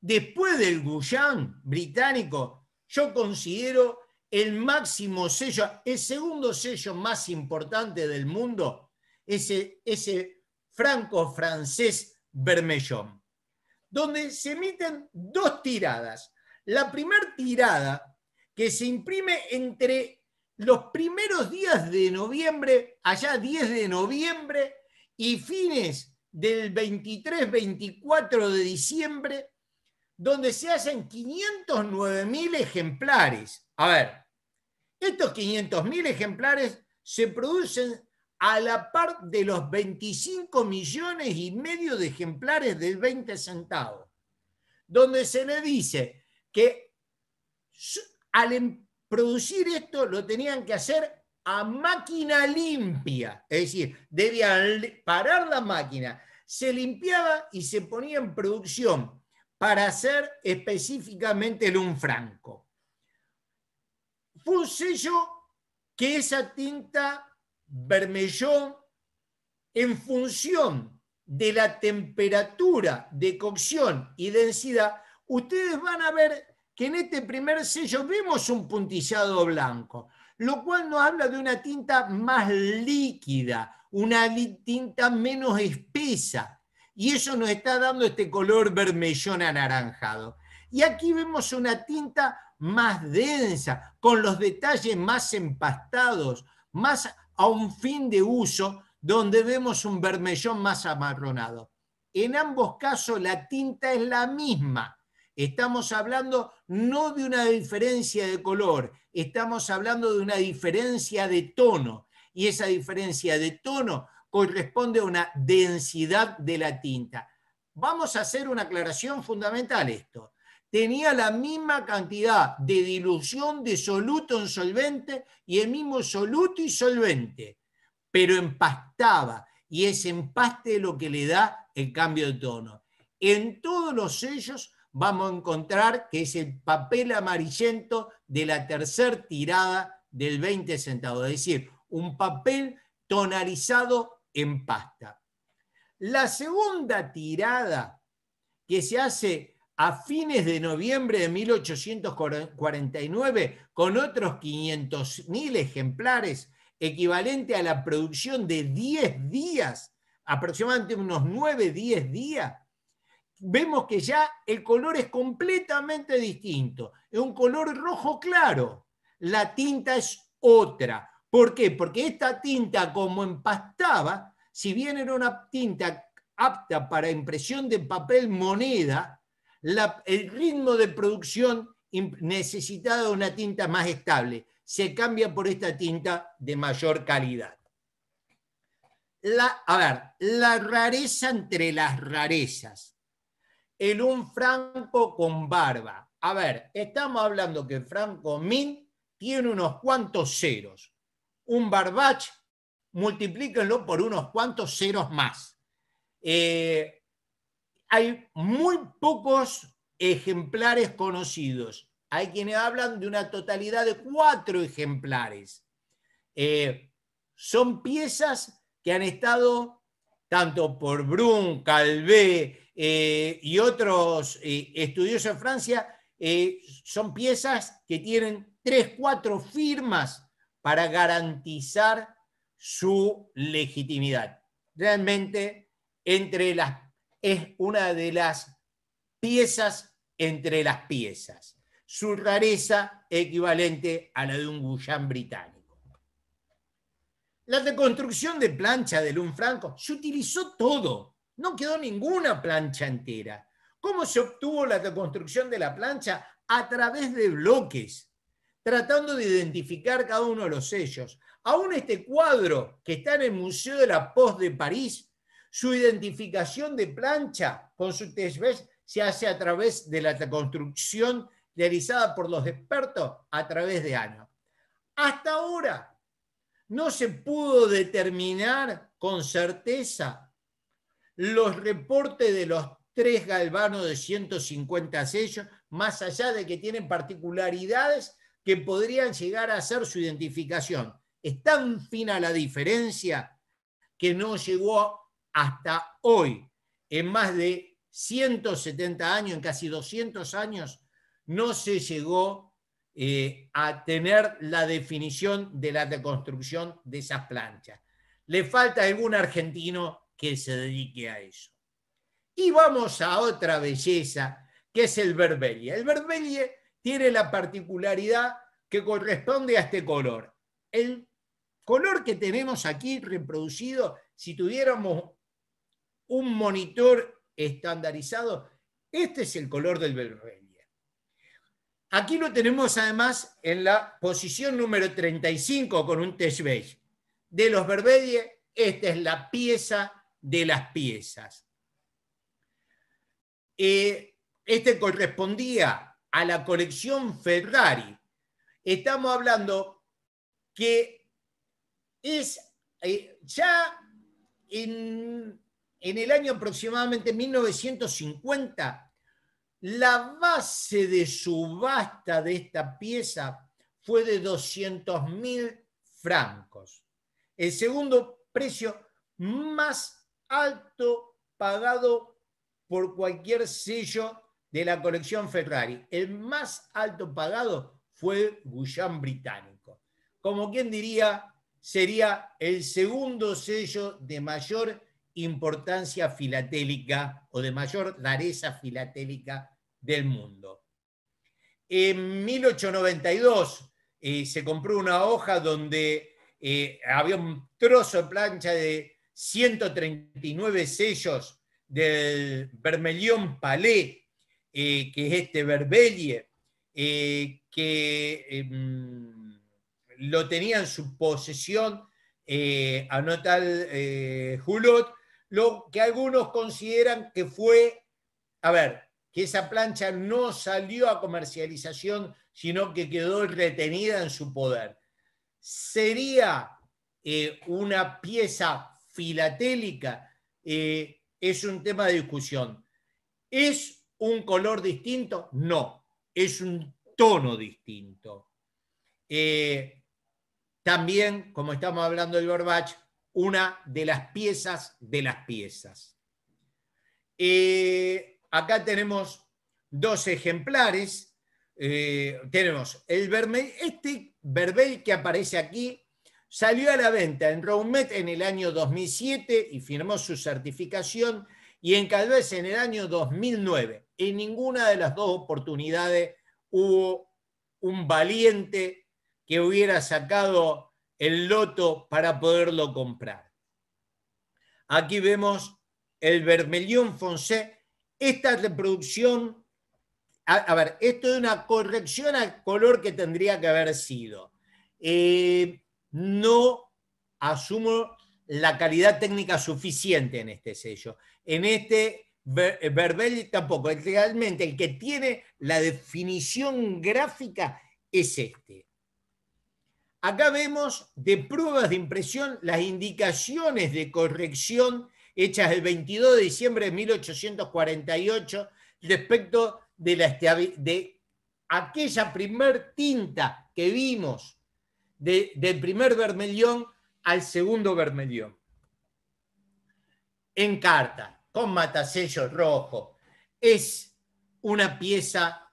Speaker 1: después del Guyán británico, yo considero el máximo sello, el segundo sello más importante del mundo, ese, ese franco-francés Bermellón, donde se emiten dos tiradas. La primera tirada que se imprime entre los primeros días de noviembre, allá 10 de noviembre y fines del 23-24 de diciembre, donde se hacen 509.000 ejemplares. A ver, estos 500.000 ejemplares se producen a la par de los 25 millones y medio de ejemplares del 20 centavos, donde se le dice que al em, producir esto lo tenían que hacer a máquina limpia, es decir, debía parar la máquina, se limpiaba y se ponía en producción para hacer específicamente el franco. Fue un sello que esa tinta vermelló en función de la temperatura de cocción y densidad, ustedes van a ver que en este primer sello vemos un puntillado blanco, lo cual nos habla de una tinta más líquida, una tinta menos espesa, y eso nos está dando este color vermellón anaranjado. Y aquí vemos una tinta más densa, con los detalles más empastados, más a un fin de uso, donde vemos un vermellón más amarronado. En ambos casos la tinta es la misma, Estamos hablando no de una diferencia de color, estamos hablando de una diferencia de tono. Y esa diferencia de tono corresponde a una densidad de la tinta. Vamos a hacer una aclaración fundamental esto. Tenía la misma cantidad de dilución de soluto en solvente y el mismo soluto y solvente, pero empastaba y ese empaste es lo que le da el cambio de tono. En todos los sellos vamos a encontrar que es el papel amarillento de la tercera tirada del 20 centavos, es decir, un papel tonalizado en pasta. La segunda tirada que se hace a fines de noviembre de 1849 con otros 500.000 ejemplares, equivalente a la producción de 10 días, aproximadamente unos 9-10 días, vemos que ya el color es completamente distinto. Es un color rojo claro. La tinta es otra. ¿Por qué? Porque esta tinta, como empastaba, si bien era una tinta apta para impresión de papel moneda, el ritmo de producción necesitaba una tinta más estable. Se cambia por esta tinta de mayor calidad. a ver, la rareza entre las rarezas el un Franco con barba. A ver, estamos hablando que Franco Min tiene unos cuantos ceros. Un barbach, multiplíquenlo por unos cuantos ceros más. Eh, hay muy pocos ejemplares conocidos. Hay quienes hablan de una totalidad de cuatro ejemplares. Eh, son piezas que han estado tanto por Brun, Calvé, eh, y otros eh, estudiosos en Francia, eh, son piezas que tienen tres, cuatro firmas para garantizar su legitimidad. Realmente, entre las, es una de las piezas entre las piezas. Su rareza equivalente a la de un Guyán británico. La reconstrucción de plancha de Lund Franco se utilizó todo no quedó ninguna plancha entera. ¿Cómo se obtuvo la reconstrucción de la plancha? A través de bloques, tratando de identificar cada uno de los sellos. Aún este cuadro que está en el Museo de la Post de París, su identificación de plancha con su test se hace a través de la reconstrucción realizada por los expertos a través de años. Hasta ahora no se pudo determinar con certeza los reportes de los tres galvanos de 150 sellos, más allá de que tienen particularidades que podrían llegar a ser su identificación. Es tan fina la diferencia que no llegó hasta hoy, en más de 170 años, en casi 200 años, no se llegó eh, a tener la definición de la reconstrucción de esas planchas. Le falta algún argentino que se dedique a eso. Y vamos a otra belleza, que es el berbelie. El verbelle tiene la particularidad que corresponde a este color. El color que tenemos aquí reproducido, si tuviéramos un monitor estandarizado, este es el color del berbelie. Aquí lo tenemos además en la posición número 35 con un test beige. De los berbelie, esta es la pieza de las piezas. Eh, este correspondía a la colección Ferrari. Estamos hablando que es eh, ya en, en el año aproximadamente 1950, la base de subasta de esta pieza fue de 200 mil francos, el segundo precio más alto pagado por cualquier sello de la colección Ferrari. El más alto pagado fue el Guyan británico. Como quien diría, sería el segundo sello de mayor importancia filatélica o de mayor rareza filatélica del mundo. En 1892 eh, se compró una hoja donde eh, había un trozo de plancha de 139 sellos del Bermelión Palais, eh, que es este verbelie, eh, que em, lo tenía en su posesión eh, a no Hulot, lo que algunos consideran que fue, a ver, que esa plancha no salió a comercialización, sino que quedó retenida en su poder. Sería una pieza filatélica, eh, es un tema de discusión. ¿Es un color distinto? No, es un tono distinto. Eh, también, como estamos hablando del Borbach, una de las piezas de las piezas. Eh, acá tenemos dos ejemplares. tenemos el verme, este vermelho que aparece aquí Salió a la venta en Roumet en el año 2007 y firmó su certificación y en Calvez en el año 2009. En ninguna de las dos oportunidades hubo un valiente que hubiera sacado el loto para poderlo comprar. Aquí vemos el Vermelión Foncé. Esta reproducción, a, ver, esto es una corrección al color que tendría que haber sido. Eh, no asumo la calidad técnica suficiente en este sello. En este verde tampoco. Realmente el que tiene la definición gráfica es este. Acá vemos de pruebas de impresión las indicaciones de corrección hechas el 22 de diciembre de 1848 respecto de, de aquella primer tinta que vimos del primer Bermellón al segundo Bermellón. En carta, con matasellos rojo. Es una pieza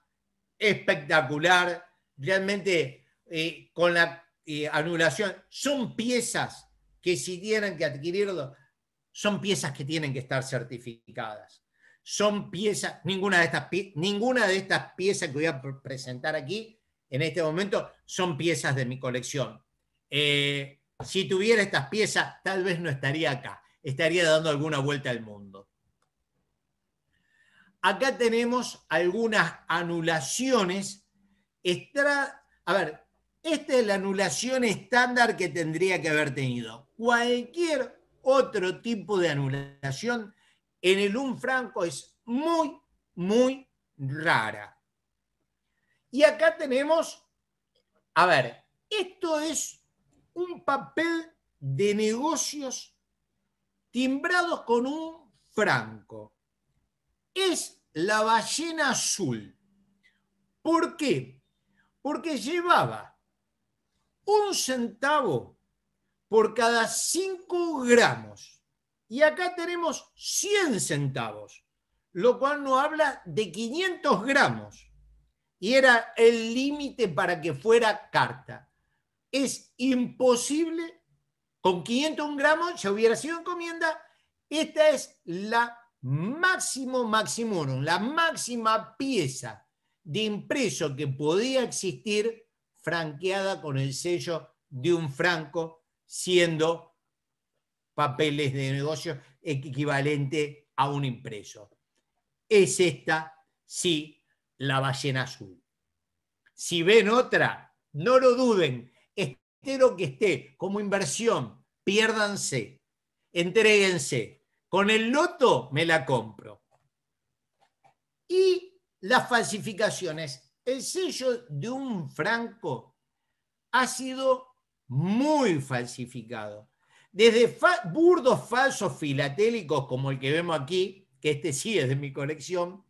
Speaker 1: espectacular, realmente eh, con la eh, anulación. Son piezas que si tienen que adquirirlo, son piezas que tienen que estar certificadas. Son piezas, ninguna de estas, ninguna de estas piezas que voy a presentar aquí en este momento son piezas de mi colección. Eh, si tuviera estas piezas, tal vez no estaría acá, estaría dando alguna vuelta al mundo. Acá tenemos algunas anulaciones. A ver, esta es la anulación estándar que tendría que haber tenido. Cualquier otro tipo de anulación en el un franco es muy, muy rara. Y acá tenemos, a ver, esto es un papel de negocios timbrados con un franco. Es la ballena azul. ¿Por qué? Porque llevaba un centavo por cada cinco gramos. Y acá tenemos 100 centavos, lo cual nos habla de 500 gramos y era el límite para que fuera carta. Es imposible, con 501 gramos ya hubiera sido encomienda, esta es la máximo maximorum, la máxima pieza de impreso que podía existir franqueada con el sello de un franco, siendo papeles de negocio equivalente a un impreso. Es esta, sí, la ballena azul. Si ven otra, no lo duden, espero que esté, como inversión, piérdanse, entreguense. Con el loto me la compro. Y las falsificaciones. El sello de un franco ha sido muy falsificado. Desde burdos falsos filatélicos como el que vemos aquí, que este sí es de mi colección,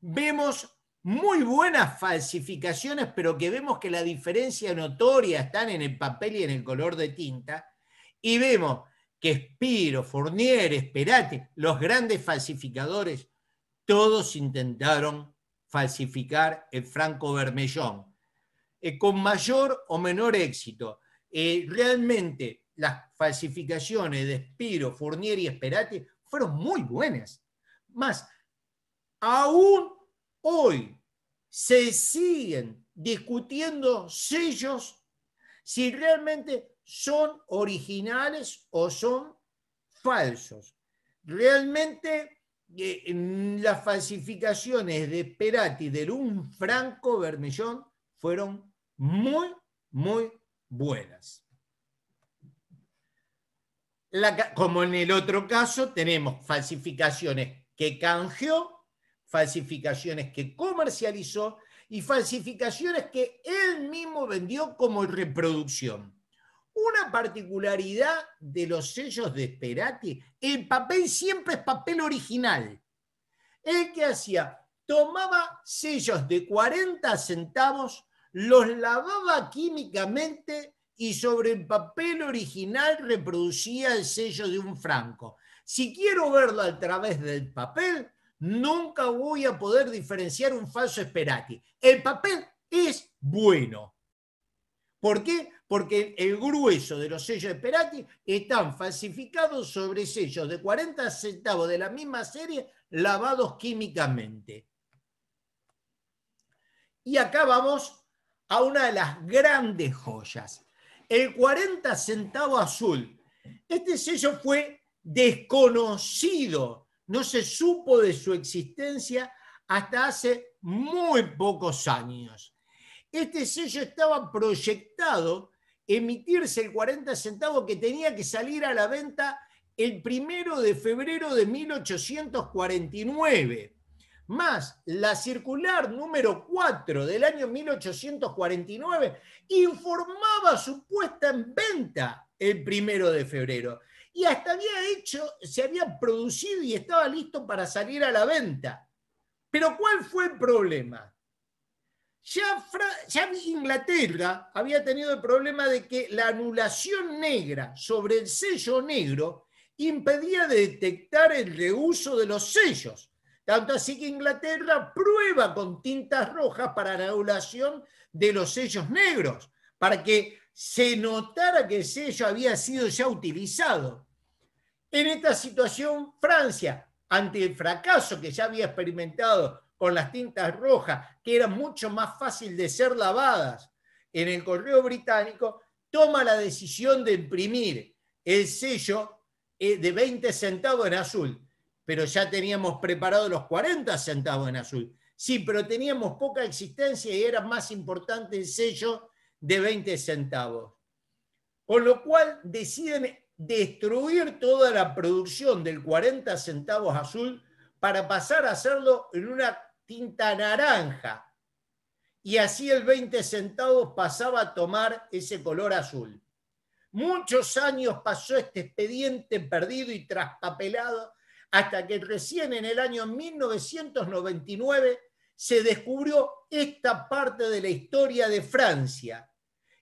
Speaker 1: vemos muy buenas falsificaciones, pero que vemos que la diferencia notoria están en el papel y en el color de tinta, y vemos que Spiro, Fournier, Esperate, los grandes falsificadores, todos intentaron falsificar el franco bermellón, eh, con mayor o menor éxito. Eh, realmente las falsificaciones de Spiro, Fournier y Esperate fueron muy buenas. Más, aún hoy se siguen discutiendo sellos si realmente son originales o son falsos. Realmente eh, las falsificaciones de Perati del un franco Bermellón fueron muy, muy buenas. como en el otro caso, tenemos falsificaciones que canjeó falsificaciones que comercializó y falsificaciones que él mismo vendió como reproducción. Una particularidad de los sellos de Sperati, el papel siempre es papel original. El que hacía, tomaba sellos de 40 centavos, los lavaba químicamente y sobre el papel original reproducía el sello de un franco. Si quiero verlo a través del papel, nunca voy a poder diferenciar un falso Esperati. El papel es bueno. ¿Por qué? Porque el grueso de los sellos Esperati están falsificados sobre sellos de 40 centavos de la misma serie lavados químicamente. Y acá vamos a una de las grandes joyas, el 40 centavo azul. Este sello fue desconocido no se supo de su existencia hasta hace muy pocos años. Este sello estaba proyectado emitirse el 40 centavo que tenía que salir a la venta el primero de febrero de 1849, más la circular número 4 del año 1849 informaba su puesta en venta el primero de febrero y hasta había hecho, se había producido y estaba listo para salir a la venta. Pero ¿cuál fue el problema? Ya, Inglaterra había tenido el problema de que la anulación negra sobre el sello negro impedía detectar el reuso de los sellos. Tanto así que Inglaterra prueba con tintas rojas para la anulación de los sellos negros, para que se notara que el sello había sido ya utilizado. En esta situación, Francia, ante el fracaso que ya había experimentado con las tintas rojas, que eran mucho más fácil de ser lavadas en el correo británico, toma la decisión de imprimir el sello eh, de 20 centavos en azul, pero ya teníamos preparados los 40 centavos en azul. Sí, pero teníamos poca existencia y era más importante el sello de 20 centavos. Con lo cual deciden destruir toda la producción del 40 centavos azul para pasar a hacerlo en una tinta naranja. Y así el 20 centavos pasaba a tomar ese color azul. Muchos años pasó este expediente perdido y traspapelado hasta que recién en el año 1999 se descubrió esta parte de la historia de Francia.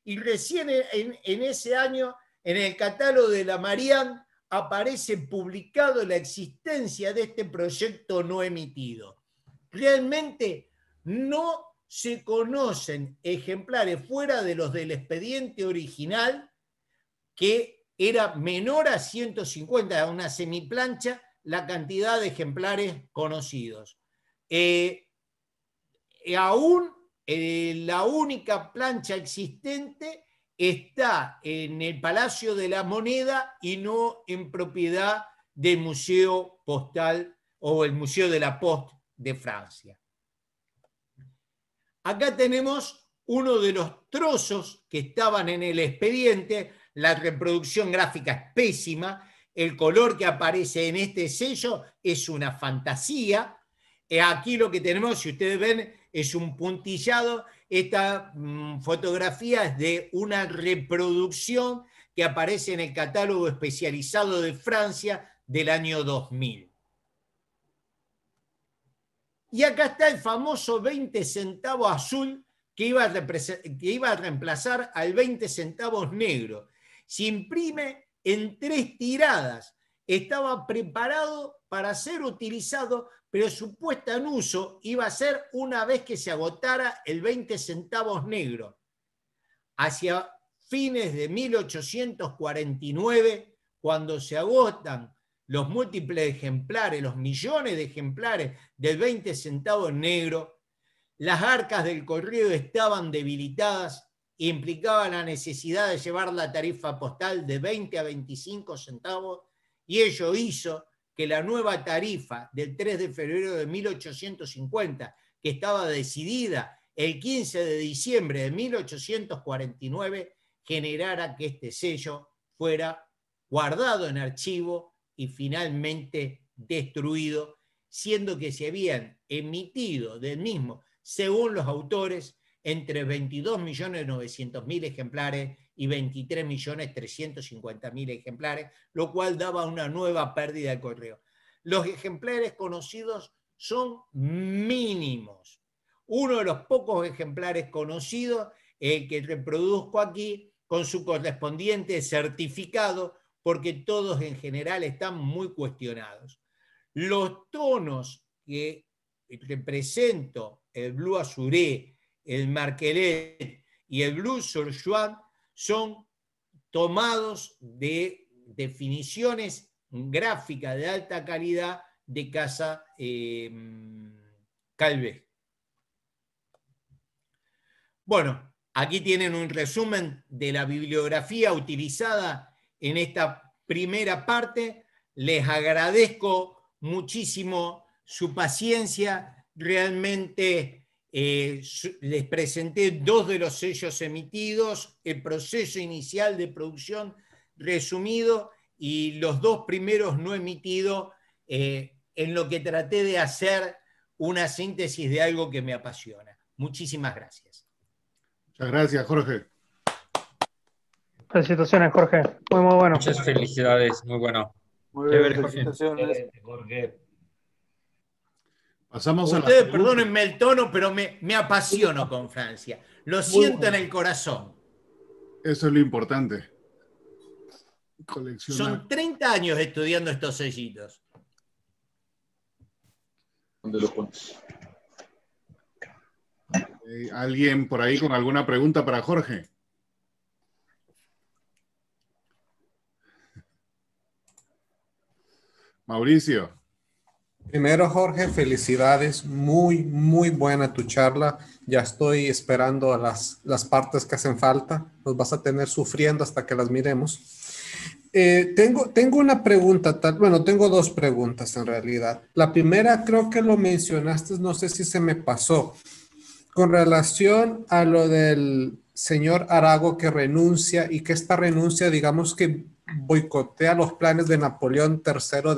Speaker 1: Y recién en, en ese año en el catálogo de la Marian aparece publicado la existencia de este proyecto no emitido. Realmente no se conocen ejemplares fuera de los del expediente original que era menor a 150, a una semiplancha, la cantidad de ejemplares conocidos. Eh, eh, aún eh, la única plancha existente está en el Palacio de la Moneda y no en propiedad del Museo Postal o el Museo de la Poste de Francia. Acá tenemos uno de los trozos que estaban en el expediente, la reproducción gráfica es pésima, el color que aparece en este sello es una fantasía. Eh, aquí lo que tenemos, si ustedes ven, es un puntillado. Esta mm, fotografía es de una reproducción que aparece en el catálogo especializado de Francia del año 2000. Y acá está el famoso 20 centavos azul que iba, que iba a reemplazar al 20 centavos negro. Se imprime en tres tiradas. Estaba preparado para ser utilizado, pero su puesta en uso iba a ser una vez que se agotara el 20 centavos negro. Hacia fines de 1849, cuando se agotan los múltiples ejemplares, los millones de ejemplares del 20 centavos negro, las arcas del correo estaban debilitadas e implicaba la necesidad de llevar la tarifa postal de 20 a 25 centavos y ello hizo que la nueva tarifa del 3 de febrero de 1850, que estaba decidida el 15 de diciembre de 1849, generara que este sello fuera guardado en archivo y finalmente destruido, siendo que se habían emitido del mismo, según los autores, entre 22.900.000 ejemplares y 23.350.000 ejemplares, lo cual daba una nueva pérdida de correo. Los ejemplares conocidos son mínimos. Uno de los pocos ejemplares conocidos, que reproduzco aquí, con su correspondiente certificado, porque todos en general están muy cuestionados. Los tonos que represento, el blue azuré, el marquelet y el blue juan son tomados de definiciones gráficas de alta calidad de Casa eh, Calvé. Bueno, aquí tienen un resumen de la bibliografía utilizada en esta primera parte. Les agradezco muchísimo su paciencia. Realmente eh, les presenté dos de los sellos emitidos, el proceso inicial de producción resumido y los dos primeros no emitidos, eh, en lo que traté de hacer una síntesis de algo que me apasiona. Muchísimas gracias.
Speaker 2: Muchas gracias, Jorge. Felicitaciones, Jorge. Muy, muy bueno. Muchas felicidades, muy bueno.
Speaker 1: Muy bien, felicitaciones. Jorge.
Speaker 2: Ustedes, a perdónenme
Speaker 1: el tono, pero me, apasiono con Francia. Lo siento en el corazón.
Speaker 2: Eso es lo importante.
Speaker 1: Son 30 años estudiando estos sellitos.
Speaker 2: ¿Dónde pones? Eh, ¿Alguien por ahí con alguna pregunta para Jorge? Mauricio.
Speaker 3: Primero, Jorge, felicidades. Muy, muy buena tu charla. Ya estoy esperando las, las partes que hacen falta. Nos vas a tener sufriendo hasta que las miremos. Eh, tengo, tengo una pregunta, bueno, tengo dos preguntas en realidad. La primera creo que lo mencionaste, no sé si se me pasó, con relación a lo del señor Arago que renuncia y que esta renuncia, digamos que boicotea los planes de Napoleón III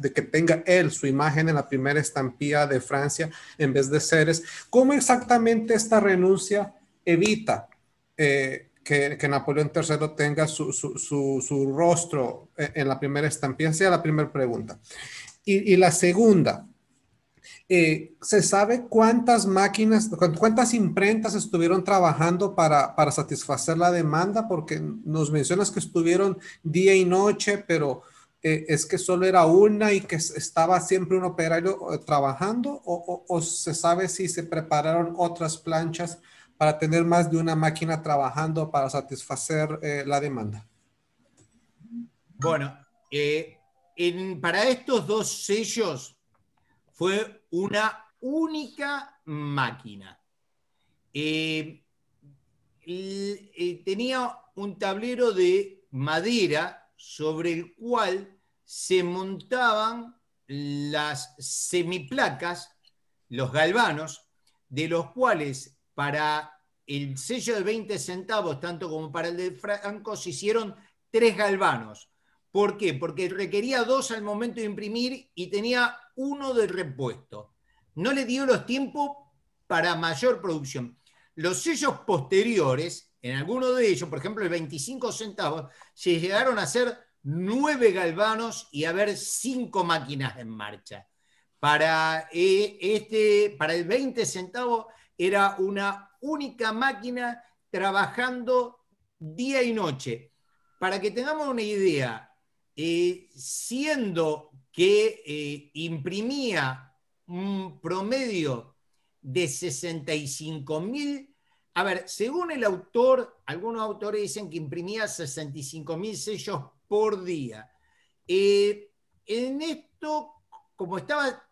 Speaker 3: de, que tenga él su imagen en la primera estampilla de Francia en vez de Ceres. ¿Cómo exactamente esta renuncia evita eh, que, Napoleón III tenga su, rostro eh, en, la primera estampilla? Esa es la primera pregunta. y la segunda, eh, ¿se sabe cuántas máquinas, cuántas imprentas estuvieron trabajando para, satisfacer la demanda? Porque nos mencionas que estuvieron día y noche, pero eh, es que solo era una y que estaba siempre un operario eh, trabajando, o, se sabe si se prepararon otras planchas para tener más de una máquina trabajando para satisfacer la demanda?
Speaker 1: Bueno, para estos dos sellos fue una única máquina. Eh, eh, tenía un tablero de madera sobre el cual se montaban las semiplacas, los galvanos, de los cuales para el sello de 20 centavos, tanto como para el de Franco, se hicieron tres galvanos. ¿Por qué? Porque requería dos al momento de imprimir y tenía uno de repuesto. No le dio los tiempos para mayor producción. Los sellos posteriores, en alguno de ellos, por ejemplo el 25 centavos, se llegaron a hacer nueve galvanos y a ver cinco máquinas en marcha. Para, eh, este, para el 20 centavos era una única máquina trabajando día y noche. Para que tengamos una idea, eh, siendo que eh, imprimía un promedio de 65 mil. A ver, según el autor, algunos autores dicen que imprimía 65 mil sellos por día. Eh, en esto, como estaba,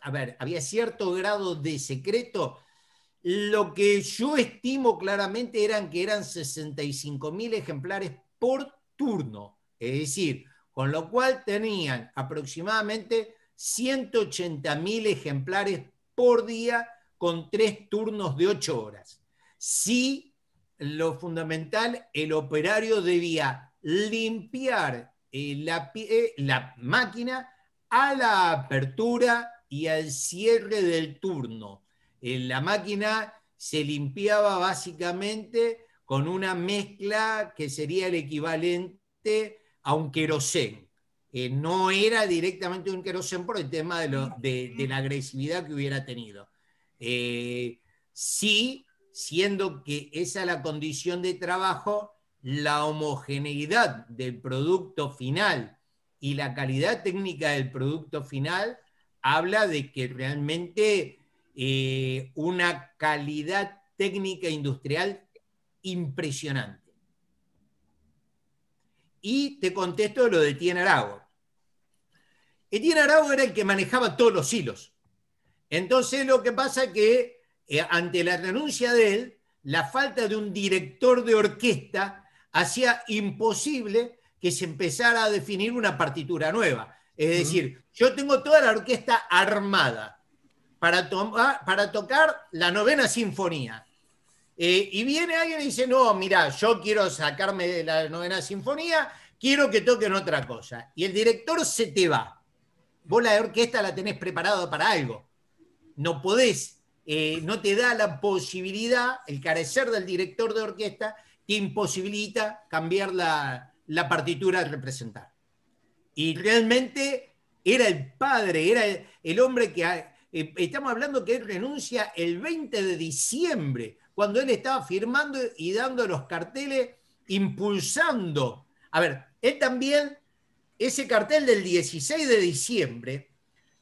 Speaker 1: a ver, había cierto grado de secreto, lo que yo estimo claramente eran que eran 65 mil ejemplares por turno. Es decir, con lo cual tenían aproximadamente 180.000 ejemplares por día con tres turnos de ocho horas. Sí, lo fundamental, el operario debía limpiar eh, eh, la, máquina a la apertura y al cierre del turno. Eh, la máquina se limpiaba básicamente con una mezcla que sería el equivalente a un querosén. Eh, no era directamente un querosén por el tema de, la agresividad que hubiera tenido. Eh, sí, siendo que esa es la condición de trabajo, la homogeneidad del producto final y la calidad técnica del producto final habla de que realmente eh, una calidad técnica industrial impresionante y te contesto lo de Etienne Arago. Etienne Arago era el que manejaba todos los hilos. Entonces lo que pasa es que eh, ante la renuncia de él, la falta de un director de orquesta hacía imposible que se empezara a definir una partitura nueva. Es decir, yo tengo toda la orquesta armada para ah, tocar la novena sinfonía. Eh, y viene alguien y dice, no, mira, yo quiero sacarme de la novena sinfonía, quiero que toquen otra cosa. Y el director se te va. Vos la orquesta la tenés preparada para algo. No podés, eh, no te da la posibilidad, el carecer del director de orquesta te imposibilita cambiar la, partitura de representar. Y realmente era el padre, era el, hombre que... Eh, estamos hablando que él renuncia el 20 de diciembre cuando él estaba firmando y dando los carteles, impulsando. A ver, él también, ese cartel del 16 de diciembre,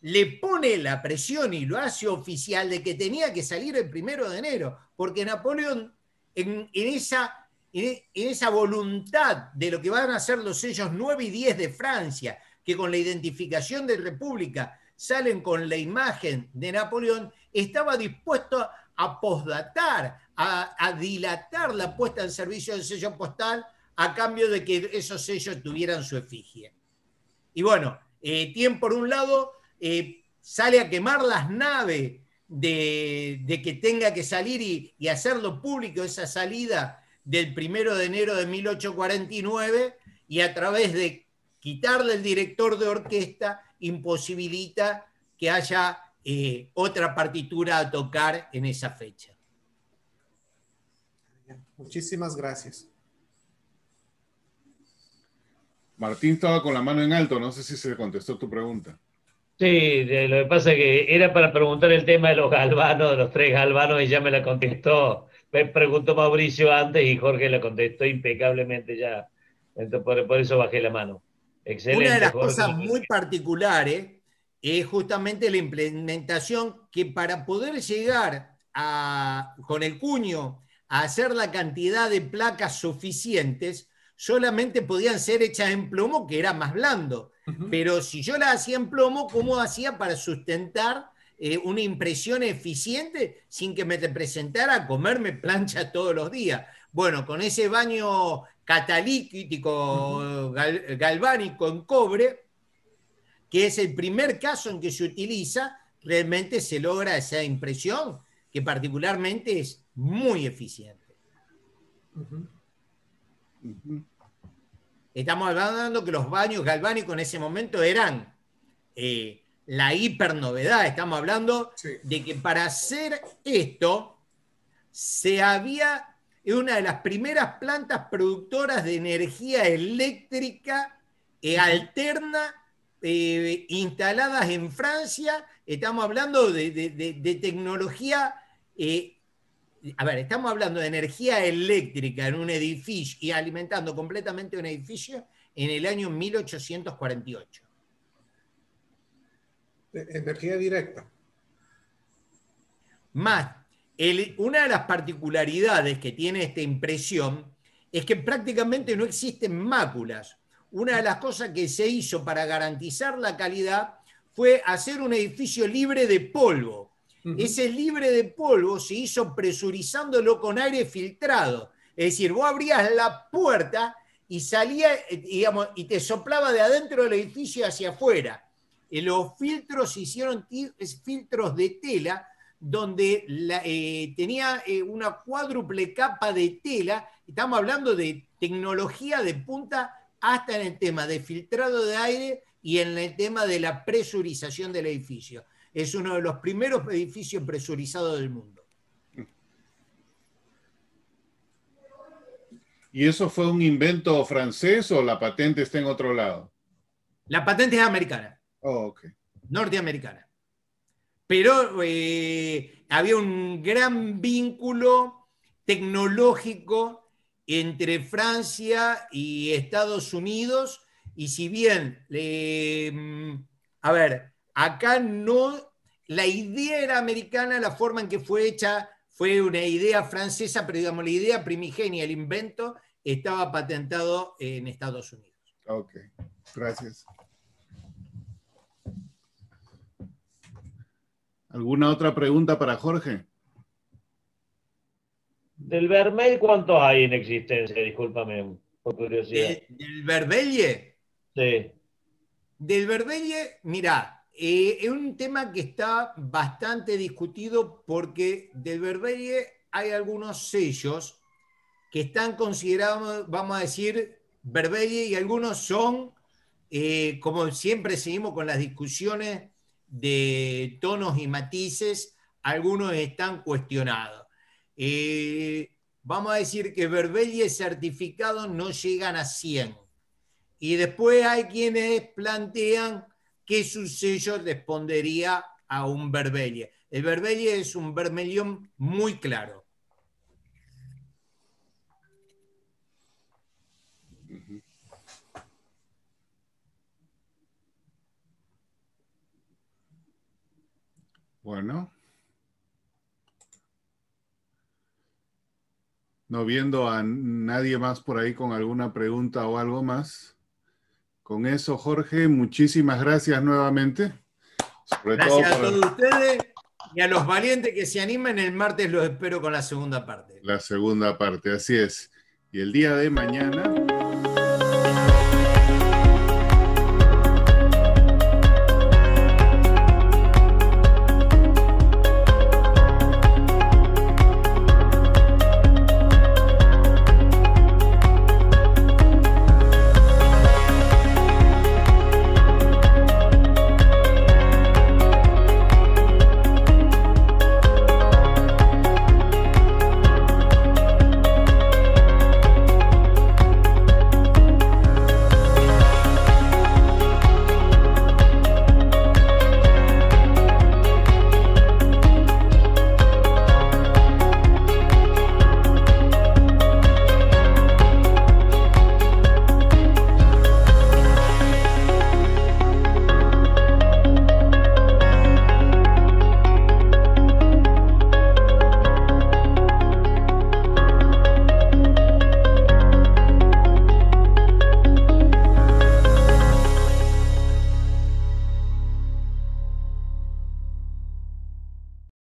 Speaker 1: le pone la presión y lo hace oficial de que tenía que salir el primero de enero, porque Napoleón, en, esa, en, esa voluntad de lo que van a ser los sellos 9 y 10 de Francia, que con la identificación de República salen con la imagen de Napoleón, estaba dispuesto a a posdatar, a, dilatar la puesta en servicio del sello postal a cambio de que esos sellos tuvieran su efigie. Y bueno, eh, Tien, por un lado, eh, sale a quemar las naves de, que tenga que salir y, hacerlo público esa salida del primero de enero de 1849 y a través de quitarle el director de orquesta imposibilita que haya eh, otra partitura a tocar en esa fecha. Muchísimas gracias.
Speaker 2: Martín estaba con la mano en alto, no sé si se contestó tu pregunta.
Speaker 1: Sí, lo que pasa es que era para preguntar el tema de los galvanos, de los tres galvanos, y ya me la contestó. Me preguntó Mauricio antes y Jorge la contestó impecablemente ya. por, eso bajé la mano. Excelente. Una de las cosas muy particulares es justamente la implementación que para poder llegar a, con el cuño a hacer la cantidad de placas suficientes, solamente podían ser hechas en plomo, que era más blando. Pero si yo la hacía en plomo, ¿cómo hacía para sustentar eh, una impresión eficiente sin que me te presentara a comerme plancha todos los días? Bueno, con ese baño catalítico galvánico en cobre, que es el primer caso en que se utiliza, realmente se logra esa impresión que particularmente es muy eficiente. Estamos hablando que los baños galvánicos en ese momento eran eh, la hipernovedad. Estamos hablando de que para hacer esto se había una de las primeras plantas productoras de energía eléctrica alterna eh, instaladas en Francia, estamos hablando de, tecnología, eh, a ver, estamos hablando de energía eléctrica en un edificio y alimentando completamente un edificio en el año 1848. E, energía directa. Más, una de las particularidades que tiene esta impresión es que prácticamente no existen máculas una de las cosas que se hizo para garantizar la calidad fue hacer un edificio libre de polvo. Ese libre de polvo se hizo presurizándolo con aire filtrado. Es decir, vos abrías la puerta y salía, eh, digamos, y te soplaba de adentro del edificio hacia afuera. Eh, los filtros se hicieron filtros de tela donde eh, tenía una cuádruple capa de tela. Estamos hablando de tecnología de punta hasta en el tema de filtrado de aire y en el tema de la presurización del edificio. Es uno de los primeros edificios presurizados del mundo.
Speaker 2: ¿Y eso fue un invento francés o la
Speaker 1: patente está en otro lado? La patente es americana. Oh, Norteamericana. Pero eh, había un gran vínculo tecnológico entre Francia y Estados Unidos, y si bien, eh, a ver, acá no, la idea era americana, la forma en que fue hecha fue una idea francesa, pero digamos, la idea primigenia, el invento, estaba patentado en Estados Unidos. Ok, gracias.
Speaker 2: ¿Alguna otra pregunta para Jorge?
Speaker 1: ¿Del Vermel cuántos hay en existencia? Discúlpame, por curiosidad. ¿Del, Sí. Del Verbelle, mirá, eh, es un tema que está bastante discutido porque del Verbelle hay algunos sellos que están considerados, vamos a decir, Verbelle y algunos son, eh, como siempre seguimos con las discusiones de tonos y matices, algunos están cuestionados. Y eh, vamos a decir que verbelles certificado no llegan a 100. Y después hay quienes plantean que su sello respondería a un Berbelli. El Berbelli es un vermellón muy claro.
Speaker 2: Bueno. No viendo a nadie más por ahí con alguna pregunta o algo más. Con eso, Jorge, muchísimas gracias nuevamente. gracias a todos
Speaker 1: ustedes y a los valientes que se animan, El martes los espero con la segunda parte.
Speaker 2: La segunda parte, así es. Y el día de mañana.